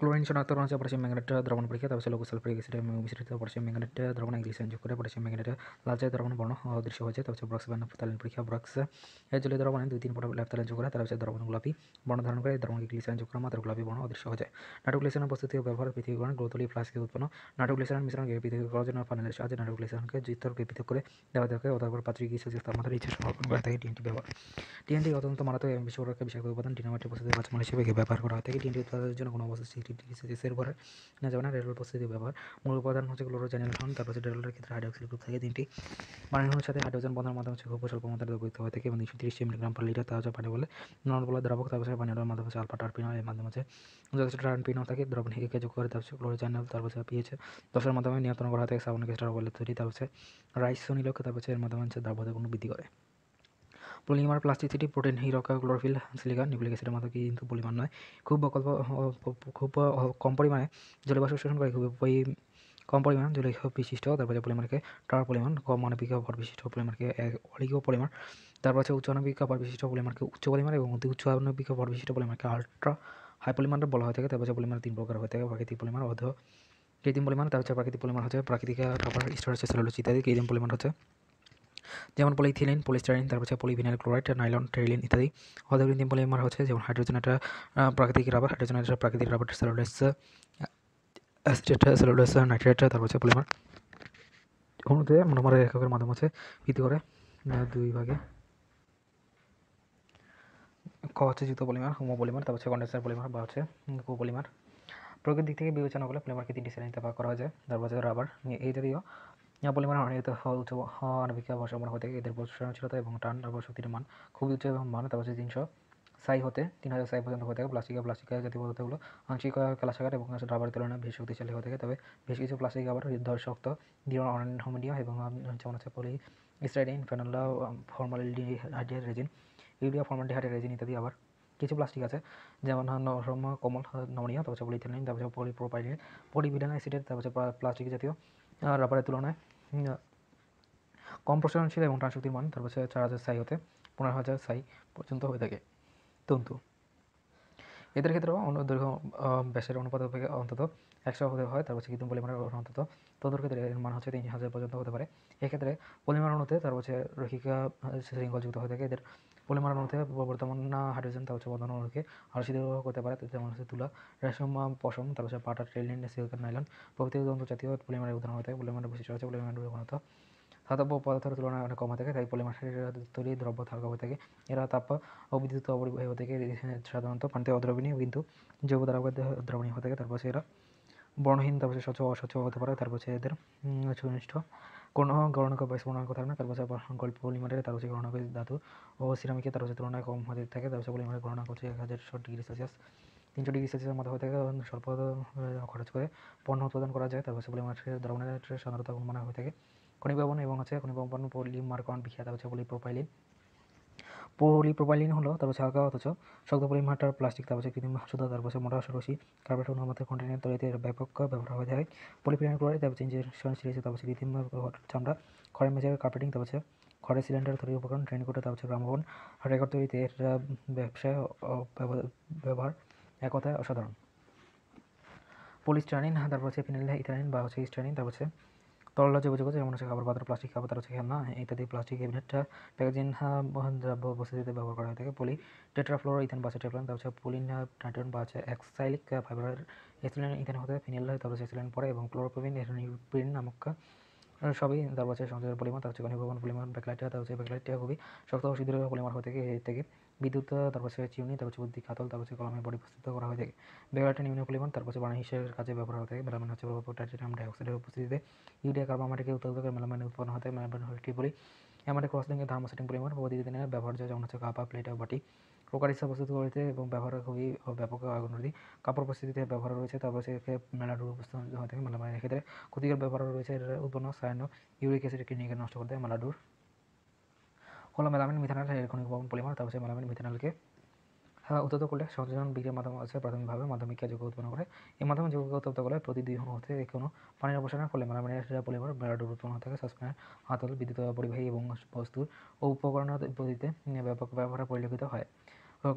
Speaker 1: ক্লোরিন শনাক্তকরণ হচ্ছে পটাশিয়াম ম্যাগনেট দ্রবণ পরীক্ষা তারপর লঘু সালফারিক অ্যাসিড মিশ্রিত পটাশিয়াম ম্যাগনেট দ্রবণ এক দৃশ্য যোগ করে পটাশিয়াম ম্যাগনেট লালচে দ্রবণ বর্ণ দৃশ্য হয়েছে তারপর ব্রক্স ব্যানাফতালিন পরীক্ষা ব্রক্স এর জলীয় দ্রবণে দুই তিন ফোটা ল্যাপতালিন যোগ করে তারপর দ্রবণ গোলাপি বর্ণ ধারণ করে দ্রবণকে গ্লিসাইন যোগ করে মাত্র গোলাপি বর্ণ অদৃশ্য হয়ে যায় নাটোগ্লিসাইনের প্রস্তুতি ও ব্যবহার পৃথিবীকরণ গ্লোতলি ফ্লাস্কে উৎপন্ন নাটোগ্লিসাইনের মিশ্রণকে পৃথিবী করার জন্য ফানেলের সাহায্যে নাটোগ্লিসাইনকে জিতর পৃথক করে দেওয়া দেখে অতঃপর পাত্রী গ্লিসাইন তাপমাত্রা ইচ্ছে সমর্পণ করে থাকে টিএনটি ব্যবহার টিএনটি অত্যন্ত মারাত্মক এবং বিশ্বকরকে বিষাক্ত উপাদান ডিনামাইটের প্রস্তুতি বাচ্চামাল হিসেবে ব্যবহার করা হয় থাকে টিএনটি উৎপাদনের জন্য কোনো অবস্থা অ্যান্টিবায়োটিক ডিসিজেসের উপরে না যাবে না রেল উপস্থিতি ব্যবহার মূল উপাদান হচ্ছে ক্লোরোজাইনিলখন তারপর হচ্ছে রেলের ক্ষেত্রে হাইড্রোক্সিল গ্রুপ থাকে তিনটি পানির মানে সাথে হাইড্রোজেন বন্ধের মাধ্যমে হচ্ছে খুব স্বল্প মাত্রায় দ্রবিত হয়ে থাকে এবং দুশো তিরিশ মিলিগ্রাম পার লিটার তা হচ্ছে পানি বলে নন বলে দ্রাবক তারপর পানি মাধ্যমে হচ্ছে আলফা টার্পিনল এর মাধ্যমে হচ্ছে যথেষ্ট টার্পিনল থাকে দ্রবণ হিকে যোগ করে তারপর ক্লোরোজাইনল তারপর হচ্ছে পিএইচ দশের মাধ্যমে নিয়ন্ত্রণ করা থাকে সাবনিক স্টার বলে তৈরি তারপর হচ্ছে রাইসোনিলকে তারপর হচ্ছে এর মাধ্যমে হচ্ছে দ্রাবতা গুণ বৃদ্ধি করে পলিমার প্লাস্টিসিটি প্রোটিন হিরকা ক্লোরোফিল সিলিকা নিউক্লিক অ্যাসিডের মতো কিন্তু পলিমার নয় খুব বিকল্প খুব কম পরিমাণে জলবাস শোষণ করে খুবই কম পরিমাণ জলীয় বিশিষ্ট তারপরে পলিমারকে টার পলিমার কম অণবিক ভর বিশিষ্ট পলিমারকে অলিক পলিমার তারপর আছে উচ্চ অণবিক ভর বিশিষ্ট পলিমারকে উচ্চ পলিমার এবং অতি উচ্চ অণবিক ভর বিশিষ্ট পলিমারকে আল্ট্রা হাই পলিমার বলা হয়ে থাকে তারপর হচ্ছে পলিমার তিন প্রকার হয়ে থাকে প্রাকৃতিক পলিমার অর্ধ কৃত্রিম পলিমার তার হচ্ছে প্রাকৃতিক পলিমার হচ্ছে প্রাকৃতিক রাবার স্টোরেজ সেলুলোজ ইত্যাদি কৃত্রিম পলিমার হচ্ছে যেমন পলিথিলিন পলিস্টারিন তারপর হচ্ছে পলিভিনাইল ক্লোরাইড নাইলন ট্রেলিন ইত্যাদি হদাগ্রিন পলিমার হচ্ছে যেমন হাইড্রোজেন একটা প্রাকৃতিক রাবার হাইড্রোজেন একটা প্রাকৃতিক rubber cellulose acetate cellulose nitrate তারপর হচ্ছে পলিমার অনুতে মনোমারের এককের মাধ্যম হচ্ছে ভিত্তি করে দুই ভাগে ক হচ্ছে যুক্ত পলিমার হোমো পলিমার তারপর হচ্ছে কন্ডেন্সার পলিমার বা হচ্ছে কো পলিমার প্রকৃতির দিক থেকে বিবেচনা করলে পলিমারকে তিনটি শ্রেণীতে ভাগ করা যায় তারপর হচ্ছে রাবার এই জাতীয় পরিমাণে অনেক ফল অনাবিকা বর্ষমণ হতে এদের সহনশীলতা এবং টান আবার শক্তির মান খুবই উচ্চ এবং মান তারপর তিনশো সাই হতে তিন হাজার সাই পর্যন্ত হয়ে থাকে প্লাস্টিকের প্লাস্টিক জাতীয় পদার্থগুলো আংশিক ক্লাসাকার এবং রাবার তুলনায় বেশি শক্তিশালী হয়ে থাকে তবে বেশ কিছু প্লাস্টিক আবার ধর শক্ত হোমিডিয়া এবং যেমন হচ্ছে পলি ইসরাইডিন formal formaldehyde resin urea formaldehyde resin ইত্যাদি আবার কিছু প্লাস্টিক আছে যেমন নরম কমল নমনীয় তারপর পলিথিলিন তারপর হচ্ছে পলিপ্রোপাইলিন পলিভিডান অ্যাসিডের তারপর প্লাস্টিক জাতীয় রাবারের তুলনায় কম প্রসারণশীল এবং টানশক্তির মান তার পাশে চার হাজার সাই হতে পনেরো হাজার সাই পর্যন্ত হয়ে থাকে তন্তু এদের ক্ষেত্রেও অন্য দৈর্ঘ্য ব্যাসের অনুপাত অন্তত একশো হতে হয় তারপর পাশে কৃত্রিম পলিমারের অন্তত তদুর ক্ষেত্রে এর মান হচ্ছে তিন হাজার পর্যন্ত হতে পারে এক্ষেত্রে পলিমার অনুতে তারপর রৈখিকা শৃঙ্খল যুক্ত হয়ে থাকে এদের পলিমার অণুতে বর্তমান না হাইড্রোজেন তার হচ্ছে বন্ধন অণুকে আরও শিথিলভাবে করতে পারে যেমন হচ্ছে তুলা রেশম পশম তার হচ্ছে পাটা ট্রেলিন সিল্কের নাইলন প্রভৃতি জাতীয় পলিমারের উদাহরণ হতে পলিমারের বৈশিষ্ট্য হচ্ছে পলিমারের ঘনত্ব ধাতব পদার্থের তুলনায় অনেক কম থাকে তাই পলিমারের তৈরি দ্রব্য থাকা হয়ে থাকে এরা তাপ ও বিদ্যুৎ অপরিবাহী হয়ে থাকে সাধারণত পানিতে অদ্রবণীয় কিন্তু জৈব দ্বারা দ্রবণীয় হয়ে থাকে তারপর এরা বর্ণহীন তারপর স্বচ্ছ অস্বচ্ছ হতে পারে তারপর এদের সুনিষ্ঠ হবে না তারপর ತರಂಗ গল্প পলিমারের তার হচ্ছে গণনাঙ্ক ধাতু ও সিরামিকের তার হচ্ছে তুলনায় কম হতে থাকে তার হচ্ছে পলিমারের গণনাঙ্ক করছে এক হাজার ডিগ্রি সেলসিয়াস তিনশো ডিগ্রি সেলসিয়াসের মধ্যে হয়ে থাকে স্বল্প খরচ করে পণ্য উৎপাদন করা যায় তারপর হচ্ছে দ্রবণের সাধারণত মানা হয়ে থাকে খনিজ ভবন এবং হচ্ছে খনিজ ভবন পলিমার কন বিখ্যাত হচ্ছে পলিপ্রোপাইলিন পলি প্রোপাইলিন হলো তারপর হালকা অথচ শক্ত পলিমারটার প্লাস্টিক তারপর হচ্ছে কৃত্রিম সুতা তারপর হচ্ছে মোটা রশি কার্বনেট অনুমাত্র কন্টেনার তৈরিতে ব্যাপক ব্যবহার হয়ে যায় পলিপ্লেন ক্লোরাইড তারপর ইঞ্জেকশন সিরিজ তারপর হচ্ছে কৃত্রিম চামড়া খড়ের মেঝে কার্পেটিং তারপর হচ্ছে খড়ের সিলিন্ডার তৈরি উপকরণ ট্রেন করে তারপর হচ্ছে গ্রামোফোন রেকর্ড তৈরিতে এর ব্যবসা ব্যবহার এক কথায় অসাধারণ পলিস্টারিন তারপর হচ্ছে ফিনাইল ইথারিন বা হচ্ছে ইস্টারিন তারপর হচ্ছে তরল যে বোঝা যেমন হচ্ছে খাবার পাত্র প্লাস্টিক খাবার পাত্র হচ্ছে খেলনা ইত্যাদি প্লাস্টিক ক্যাবিনেটটা প্যাকেজিং দ্রব্য বস্তুতে ব্যবহার করা হয়ে থাকে পলি টেট্রাফ্লোর ইথান বা টেট্রাপ্লান তারপর হচ্ছে পলিন নাইট্রোজেন হ্যাঁ, বা আছে এক্সাইলিক ফাইবারের এসিলেন ইথান হতে হয় তারপর হচ্ছে এসিলেন পরে এবং ক্লোরোপ্রোপিন ইউপ্রিন নামক সবই তার হচ্ছে সংযোগের পরিমাণ তার হচ্ছে ঘনীভবন পলিমার ব্যাকলাইটটা হ্যাঁ, তার হচ্ছে ব্যাকলাইটটা খুবই শক্ত শিদুরের পলিমার হয়ে থেকে থেকে বিদ্যুৎ তারপর হচ্ছে চিমনি তারপর হচ্ছে বুদ্ধি কাতল তারপর হচ্ছে কলমে বডি প্রস্তুত করা হয়ে থাকে বেগালটা নিম্ন পরিমাণ তারপর হচ্ছে বানাই কাজে ব্যবহার হয়ে থাকে মেলামাইন হচ্ছে পটাশিয়াম ডাইঅক্সাইডের উপস্থিতিতে ইউরিয়া কার্বামাটিকে উত্তপ্ত করে মেলামাইন উৎপন্ন হতে বলি হলটি পরি আমাদের ধর্ম সেটিং পরিমাণ প্রতিদিনে ব্যবহার যায় যেমন হচ্ছে কাপা প্লেট বাটি প্রকার হিসাবে প্রস্তুত করিতে এবং ব্যবহার খুবই ব্যাপক আগ্রহী কাপড় প্রস্তুতিতে ব্যবহার রয়েছে তারপর সেক্ষেত্রে মেলার উপস্থিত হয়ে থাকে মেলামাইনের ক্ষেত্রে ক্ষতিকর ব্যবহার রয়েছে উৎপন্ন সায়ন ইউরিক অ্যাসিড কিডনিকে নষ্ট করতে মেলাডুর কোলা মেলামিন মিথানল এরকম পলিমার তার সেই মেলামিন মিথানলকে উত্তপ্ত করলে সংযোজন বিক্রিয়ার মাধ্যম আছে প্রাথমিকভাবে মাধ্যমিক যৌগ উৎপন্ন করে এই মাধ্যমে যৌগকে উত্তপ্ত করলে প্রতি দুই হতে কোনো পানির অবসানের ফলে মেলামিনের পলিমার বেড়াডোর উৎপন্ন থাকে সাসপেনের হাতল বিদ্যুৎ পরিবাহী এবং বস্তুর ও উপকরণের পদ্ধতিতে ব্যাপক ব্যবহার পরিলক্ষিত হয়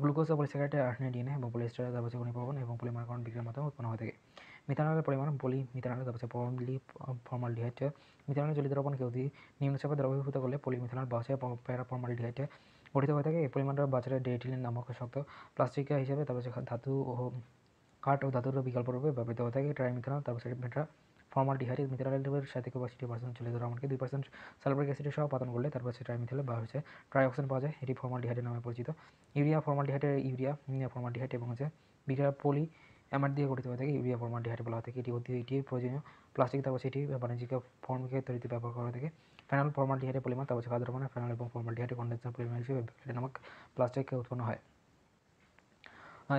Speaker 1: গ্লুকোজ ও পলিস্যাকারাইড আরএনএ ডিএনএ এবং পলিস্টার তারপর চিকনি এবং পলিমারকরণ বিক্রিয়ার মাধ্যমে উৎপন্ন হয়ে থাকে মিথানলের পরিমাণ বলি মিথানলের দ্রবছে পলি ফর্মালডিহাইড মিথানলের জলীয় দ্রবণ কেউ যদি নিম্নচাপে দ্রবীভূত করলে পলি মিথানল বাসে প্যারা ডিহাইটে গঠিত হয়ে থাকে এই পরিমাণটা বাজারে ডেটিলিন নামক শক্ত প্লাস্টিক হিসেবে তারপর ধাতু ও কাঠ ও ধাতুর বিকল্প রূপে ব্যবহৃত হয়ে থাকে ট্রাইমিথানল তারপর সেটা ফর্মালডিহাইড মিথানলের সাথে বাষট্টি পার্সেন্ট চলে দ্রবণকে আমাকে দুই পার্সেন্ট সালফারিক অ্যাসিডের সহ পাতন করলে তারপর হচ্ছে ট্রাইমিথাইল বা হচ্ছে ট্রাইঅক্সিন পাওয়া যায় এটি ফর্মালডিহাইডের নামে পরিচিত ইউরিয়া ফর্মালডিহাইডের ইউরিয়া ফর্মালডিহাইড এবং হচ্ছে বিটা পলি এমআর দিয়ে গঠিত হয়ে থাকে ইউরিয়া ফর্মালডিহাইড বলা থাকে এটি অতি এটি প্রয়োজনীয় প্লাস্টিক তারপর সেটি বাণিজ্যিক ফর্মকে তৈরিতে ব্যবহার করা থাকে ফেনল ফর্মালডিহাইডের পরিমাণ তারপর খাদ্য দ্রবণে এবং এবং ফর্মালডিহাইডের কন্ডেন্সার পরিমাণ হিসেবে ব্যাকটেরিয়া নামক প্লাস্টিক উৎপন্ন হয়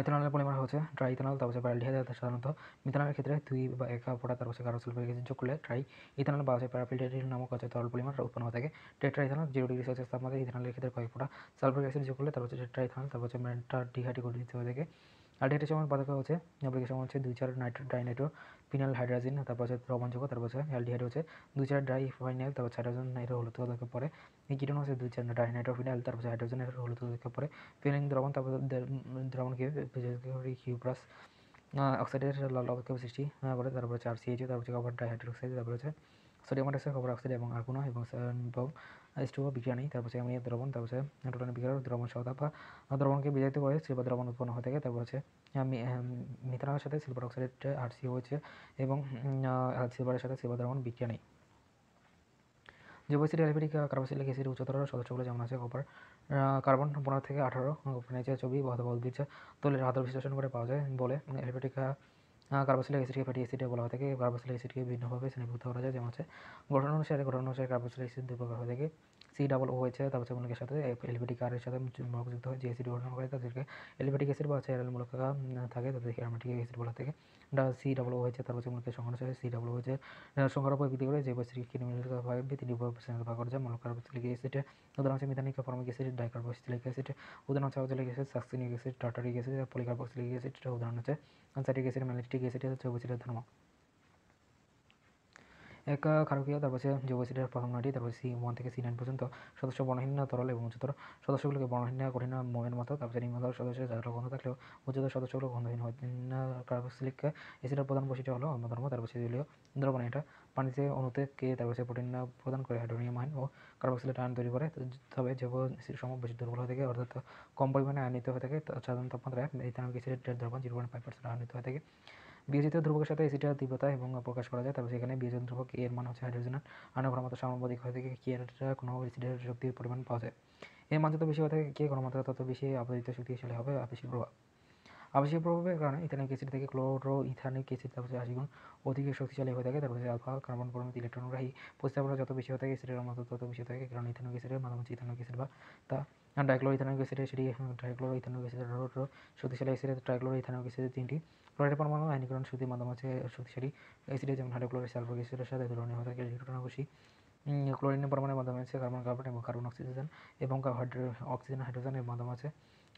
Speaker 1: ইথানলের পরিমাণ হচ্ছে ড্রাই ইথানল তারপর প্যারালডিহাইড সাধারণত মিথানলের ক্ষেত্রে দুই বা একা ফোটা তারপর কারো সালফেট গ্যাসের যোগ করলে ট্রাই ইথানল বা প্যারাফিলডাইড নামক হচ্ছে তরল পরিমাণ উৎপন্ন হয়ে থাকে tetra ethanol zero degree Celsius তাপমাত্রায় ইথানলের ক্ষেত্রে কয়েক ফোটা সালফার গ্যাসের যোগ করলে তারপর হচ্ছে টেট্রা ইথানল তারপর হচ্ছে মেন্টা ডিহাইড গঠিত হয়ে থাকে অ্যালডিহাইড্রেশন পতাকা হচ্ছে অ্যাপ্লিকেশন হচ্ছে দুই চার নাইট্রো ডাইনাইট্রো পিনাল হাইড্রাজিন তারপর হচ্ছে রোমাঞ্চক তারপর হচ্ছে অ্যালডিহাইড হচ্ছে দুই চার ডাই ফাইনাল তারপর হাইড্রোজেন নাইট্রো হলুদ উৎপাদকের পরে এই কিটানো হচ্ছে দুই চার ডাইনাইট্রো ফিনাল তারপর হাইড্রোজেন নাইট্রো হলুদ উৎপাদকের পরে ফিনাইল দ্রবণ তারপর দ্রবণকে কিউ প্লাস অক্সাইডের লাল অবক্ষেপ সৃষ্টি করে তারপর চার সিএইচ তারপর হচ্ছে কার্বন ডাইহাইড্রোক্সাইড তারপর হচ্ছে সোডিয়াম ডাইঅক্সাইড কার্বন অক্সাইড এবং আর্গুনো এবং স্টোভ বিক্রিয়া নেই তারপর সেখানে দ্রবণ তারপর সে টোটাল বিক্রিয়ার দ্রবণ সহতা দ্রবণকে বিজারিত করে শিল্প দ্রবণ উৎপন্ন হয়ে থাকে তারপর হচ্ছে মিথানলের সাথে সিলভার অক্সাইড আর সি হয়েছে এবং সিলভারের সাথে সিলভার দ্রবণ বিক্রিয়া নেই জৈবস্থির অ্যালফেটিক কার্বসিলিক অ্যাসিড উচ্চতর সদস্যগুলো যেমন আছে কপার কার্বন পনেরো থেকে আঠারো নেচে ছবি বা উদ্ভিদ তৈলের আদর বিশ্লেষণ করে পাওয়া যায় বলে অ্যালিফেটিক কার্বক্সিলিক অ্যাসিডকে ফ্যাটি অ্যাসিডে বলা হয় থাকে কার্বক্সিলিক অ্যাসিডকে ভিন্নভাবে শ্রেণীভুক্ত করা যায় যেমন হচ্ছে গঠন অনুসারে গঠন অনুসারে কার্বক্সিলিক অ্যাসিড দুই প্রকার হয়ে থাকে সি ডাবল ও হয়েছে তারপর হচ্ছে মূলকের সাথে এলপিটিক আর এর সাথে যুক্ত হয় যে অ্যাসিড গঠন করে তাদেরকে এলপিটিক অ্যাসিড বা হচ্ছে মূলক থাকে তাদেরকে অ্যারোমেটিক অ্যাসিড বলা থাকে সি ডাবল হয়েছে তার হচ্ছে মূলকের সংখ্যা অনুসারে সি ডাবল হয়েছে সংখ্যার উপর ভিত্তি করে যে বৈশিষ্ট্য কিলোমিটার ভাগ ভিত্তি নির্ভর ভাগ করা যায় মূলকার ভিত্তি অ্যাসিড উদাহরণ হচ্ছে methanoic formic acid dicarboxylic acid উদাহরণ হচ্ছে oxalic acid succinic acid tartaric acid polycarboxylic acid উদাহরণ হচ্ছে অ্যান্সারিক অ্যাসিড ম্যালিটিক অ্যাসিড হচ্ছে ধর্ম এক ক্ষারকীয় তারপর হচ্ছে জৈব প্রথম নয়টি তারপর সি ওয়ান থেকে সি নাইন পর্যন্ত সদস্য বর্ণহীন তরল এবং উচ্চতর সদস্যগুলোকে বর্ণহীন কঠিন মোমের মতো তারপর নিম্নতর সদস্য যাদের গন্ধ থাকলেও উচ্চতর সদস্যগুলো গন্ধহীন হয় কার্বক্সিলিক প্রধান বৈশিষ্ট্য হলো ধর্ম তারপর হচ্ছে দ্রবণ এটা পানিতে কে তারপর হচ্ছে প্রোটিন প্রদান করে হাইড্রোনিয়াম আয়ন ও কার্বক্সিলেট আয়ন তৈরি করে তবে জৈব অ্যাসিড সমূহ বেশি দুর্বল হয়ে থাকে অর্থাৎ কম পরিমাণে আয়নিত হয়ে থাকে সাধারণ তাপমাত্রায় ইথানল অ্যাসিডের দ্রবণ জিরো পয়েন্ট ফাইভ পার্সেন্ট আয়নিত হয়ে থাকে বিয়োজিত ধ্রুবকের সাথে এসিটা তীব্রতা এবং প্রকাশ করা যায় তবে সেখানে বিয়োজন ধ্রুবক এর মান হচ্ছে হাইড্রোজেন আয়ন মতো সমানুপাতিক হয়ে থেকে কে এর কোনো এসিডের শক্তির পরিমাণ পাওয়া যায় এর মান যত বেশি হয়ে থাকে কে ঘনমাত্রা তত বেশি আপাদিত শক্তিশালী হবে আবেশিক প্রভাব আবেশিক প্রভাবের কারণে ইথানিক এসিড থেকে ক্লোরো ইথানিক এসিড তারপরে আশিগুণ অধিক শক্তিশালী হয়ে থাকে তারপরে আলফা কার্বন ইলেকট্রন ইলেকট্রনগ্রাহী প্রস্তাবনা যত বেশি হয়ে থাকে এসিডের মাত্রা তত বেশি হয়ে থাকে কারণ ইথানিক এসিডের মাধ্যমে ইথানিক এসিড বা তা ডাইক্লোরো ইথানোয়িক অ্যাসিডের সেটি ট্রাইক্লোরো ইথানোয়িক অ্যাসিড শক্তিশালী অ্যাসিড ট্রাইক্লোরো ইথানোয়িক অ্যাসিডের তিনটি ক্লোরাইড পরমাণু আয়নীকরণ শক্তির মাধ্যম আছে শক্তিশালী অ্যাসিডের যেমন হাইড্রোক্লোরিক সালফার অ্যাসিডের সাথে ধরনের হয়ে থাকে ঘটনাঘুষি ক্লোরিনের পরমাণুর মাধ্যমে আছে কার্বন কার্বন এবং কার্বন অক্সিজেন এবং অক্সিজেন হাইড্রোজেনের মাধ্যম আছে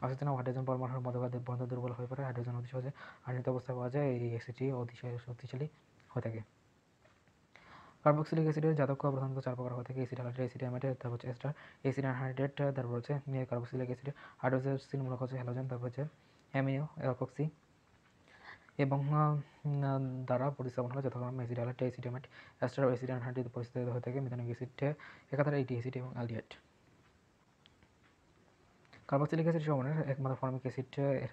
Speaker 1: অক্সিজেন ও হাইড্রোজেন পরমাণুর মধ্যে বন্ধ দুর্বল হয়ে পড়ে হাইড্রোজেন অতি সহজে আয়নিত অবস্থায় পাওয়া যায় এই অ্যাসিডটি অতি শক্তিশালী হয়ে থাকে কার্বক্সিলিক অ্যাসিডের জাতকীয় প্রধানত চার প্রকার হয়ে থাকে অ্যাসিড হাইড্রেট অ্যাসিড অ্যামাইড তারপর হচ্ছে এস্টার অ্যাসিড হাইড্রেট তারপর হচ্ছে কার্বক্সিলিক অ্যাসিড হাইড্রোক্সিল মূলক হচ্ছে হ্যালোজেন তারপর হচ্ছে অ্যামিনো অ্যালকক্সি এবং দ্বারা প্রতিস্থাপন হলে যথাক্রমে acid hydrate acid amide ester acid hydrate পরিস্থিতি হয়ে থাকে মিথানিক অ্যাসিড একাধারে এটি অ্যাসিড এবং অ্যালডিহাইড কার্বক্সিলিক অ্যাসিড সমনের একমাত্র ফর্মিক অ্যাসিড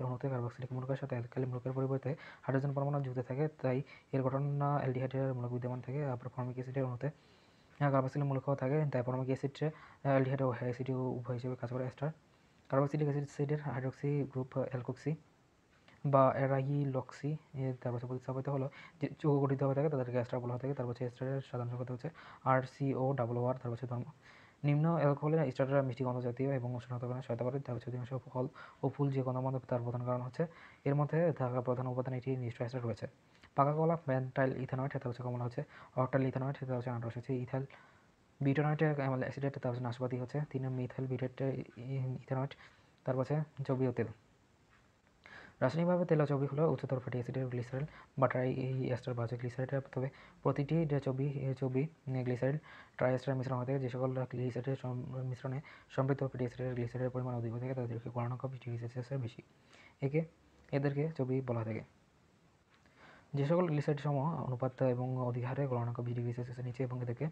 Speaker 1: অনুতে কার্বক্সিলিক মূলকের সাথে অ্যালকালি মূলকের পরিবর্তে হাইড্রোজেন পরমাণু যুক্ত থাকে তাই এর গঠন অ্যালডিহাইডের মূলক বিদ্যমান থাকে আবার ফর্মিক অ্যাসিডের অনুতে কার্বক্সিলিক মূলক থাকে তাই ফর্মিক অ্যাসিড অ্যালডিহাইড ও অ্যাসিড উভয় হিসেবে কাজ করে এস্টার কার্বক্সিলিক সাইডের হাইড্রোক্সি গ্রুপ অ্যালকোক্সি বা এরাইলক্সি তার বছর প্রতিস্থাপিত হলো যে চোখ গঠিত হয়ে থাকে তাদেরকে অ্যাস্টার বলা হয়ে থাকে তার বছর সাধারণ সংখ্যা হচ্ছে আর সি ও ডাবল আর তার ধর্ম নিম্ন অ্যালকোহলের স্টার্টার মিষ্টি গন্ধ জাতীয় এবং উষ্ণতা কারণে সহায়তা করে যা হচ্ছে অংশ ফল ও ফুল যে মধ্যে তার প্রধান কারণ হচ্ছে এর মধ্যে থাকা প্রধান উপাদান এটি নিষ্ঠ অ্যাসিড রয়েছে পাকা কলা মেন্টাইল ইথানয়েড সেটা হচ্ছে কমন হচ্ছে অক্টাইল ইথানয়েড সেটা হচ্ছে আনারস হচ্ছে ইথাইল বিটানয়েটের অ্যাসিডেট হচ্ছে নাশপাতি হচ্ছে তিন মিথাইল বিটেট ইথানয়েড তারপর হচ্ছে জবীয় তেল রাসায়নিকভাবে তেলা চবি হলো উচ্চতর ফ্যাটি অ্যাসিডের গ্লিসারেল বা ট্রাই এস্টার বাজে গ্লিসারেটের তবে প্রতিটি চবি চবি গ্লিসারেল ট্রাইএস্টার মিশ্রণ হতে যে সকল গ্লিসারেটের মিশ্রণে সমৃদ্ধ ফ্যাটি অ্যাসিডের গ্লিসারেলের পরিমাণ অধিক হয়ে থাকে তাদেরকে গণনাঙ্ক ডিগ্রি সেলসিয়াসের বেশি একে এদেরকে চবি বলা থাকে যে সকল গ্লিসারেট সম অনুপাত এবং অধিক হারে গণনাঙ্ক বিশ ডিগ্রি নিচে এবং এদেরকে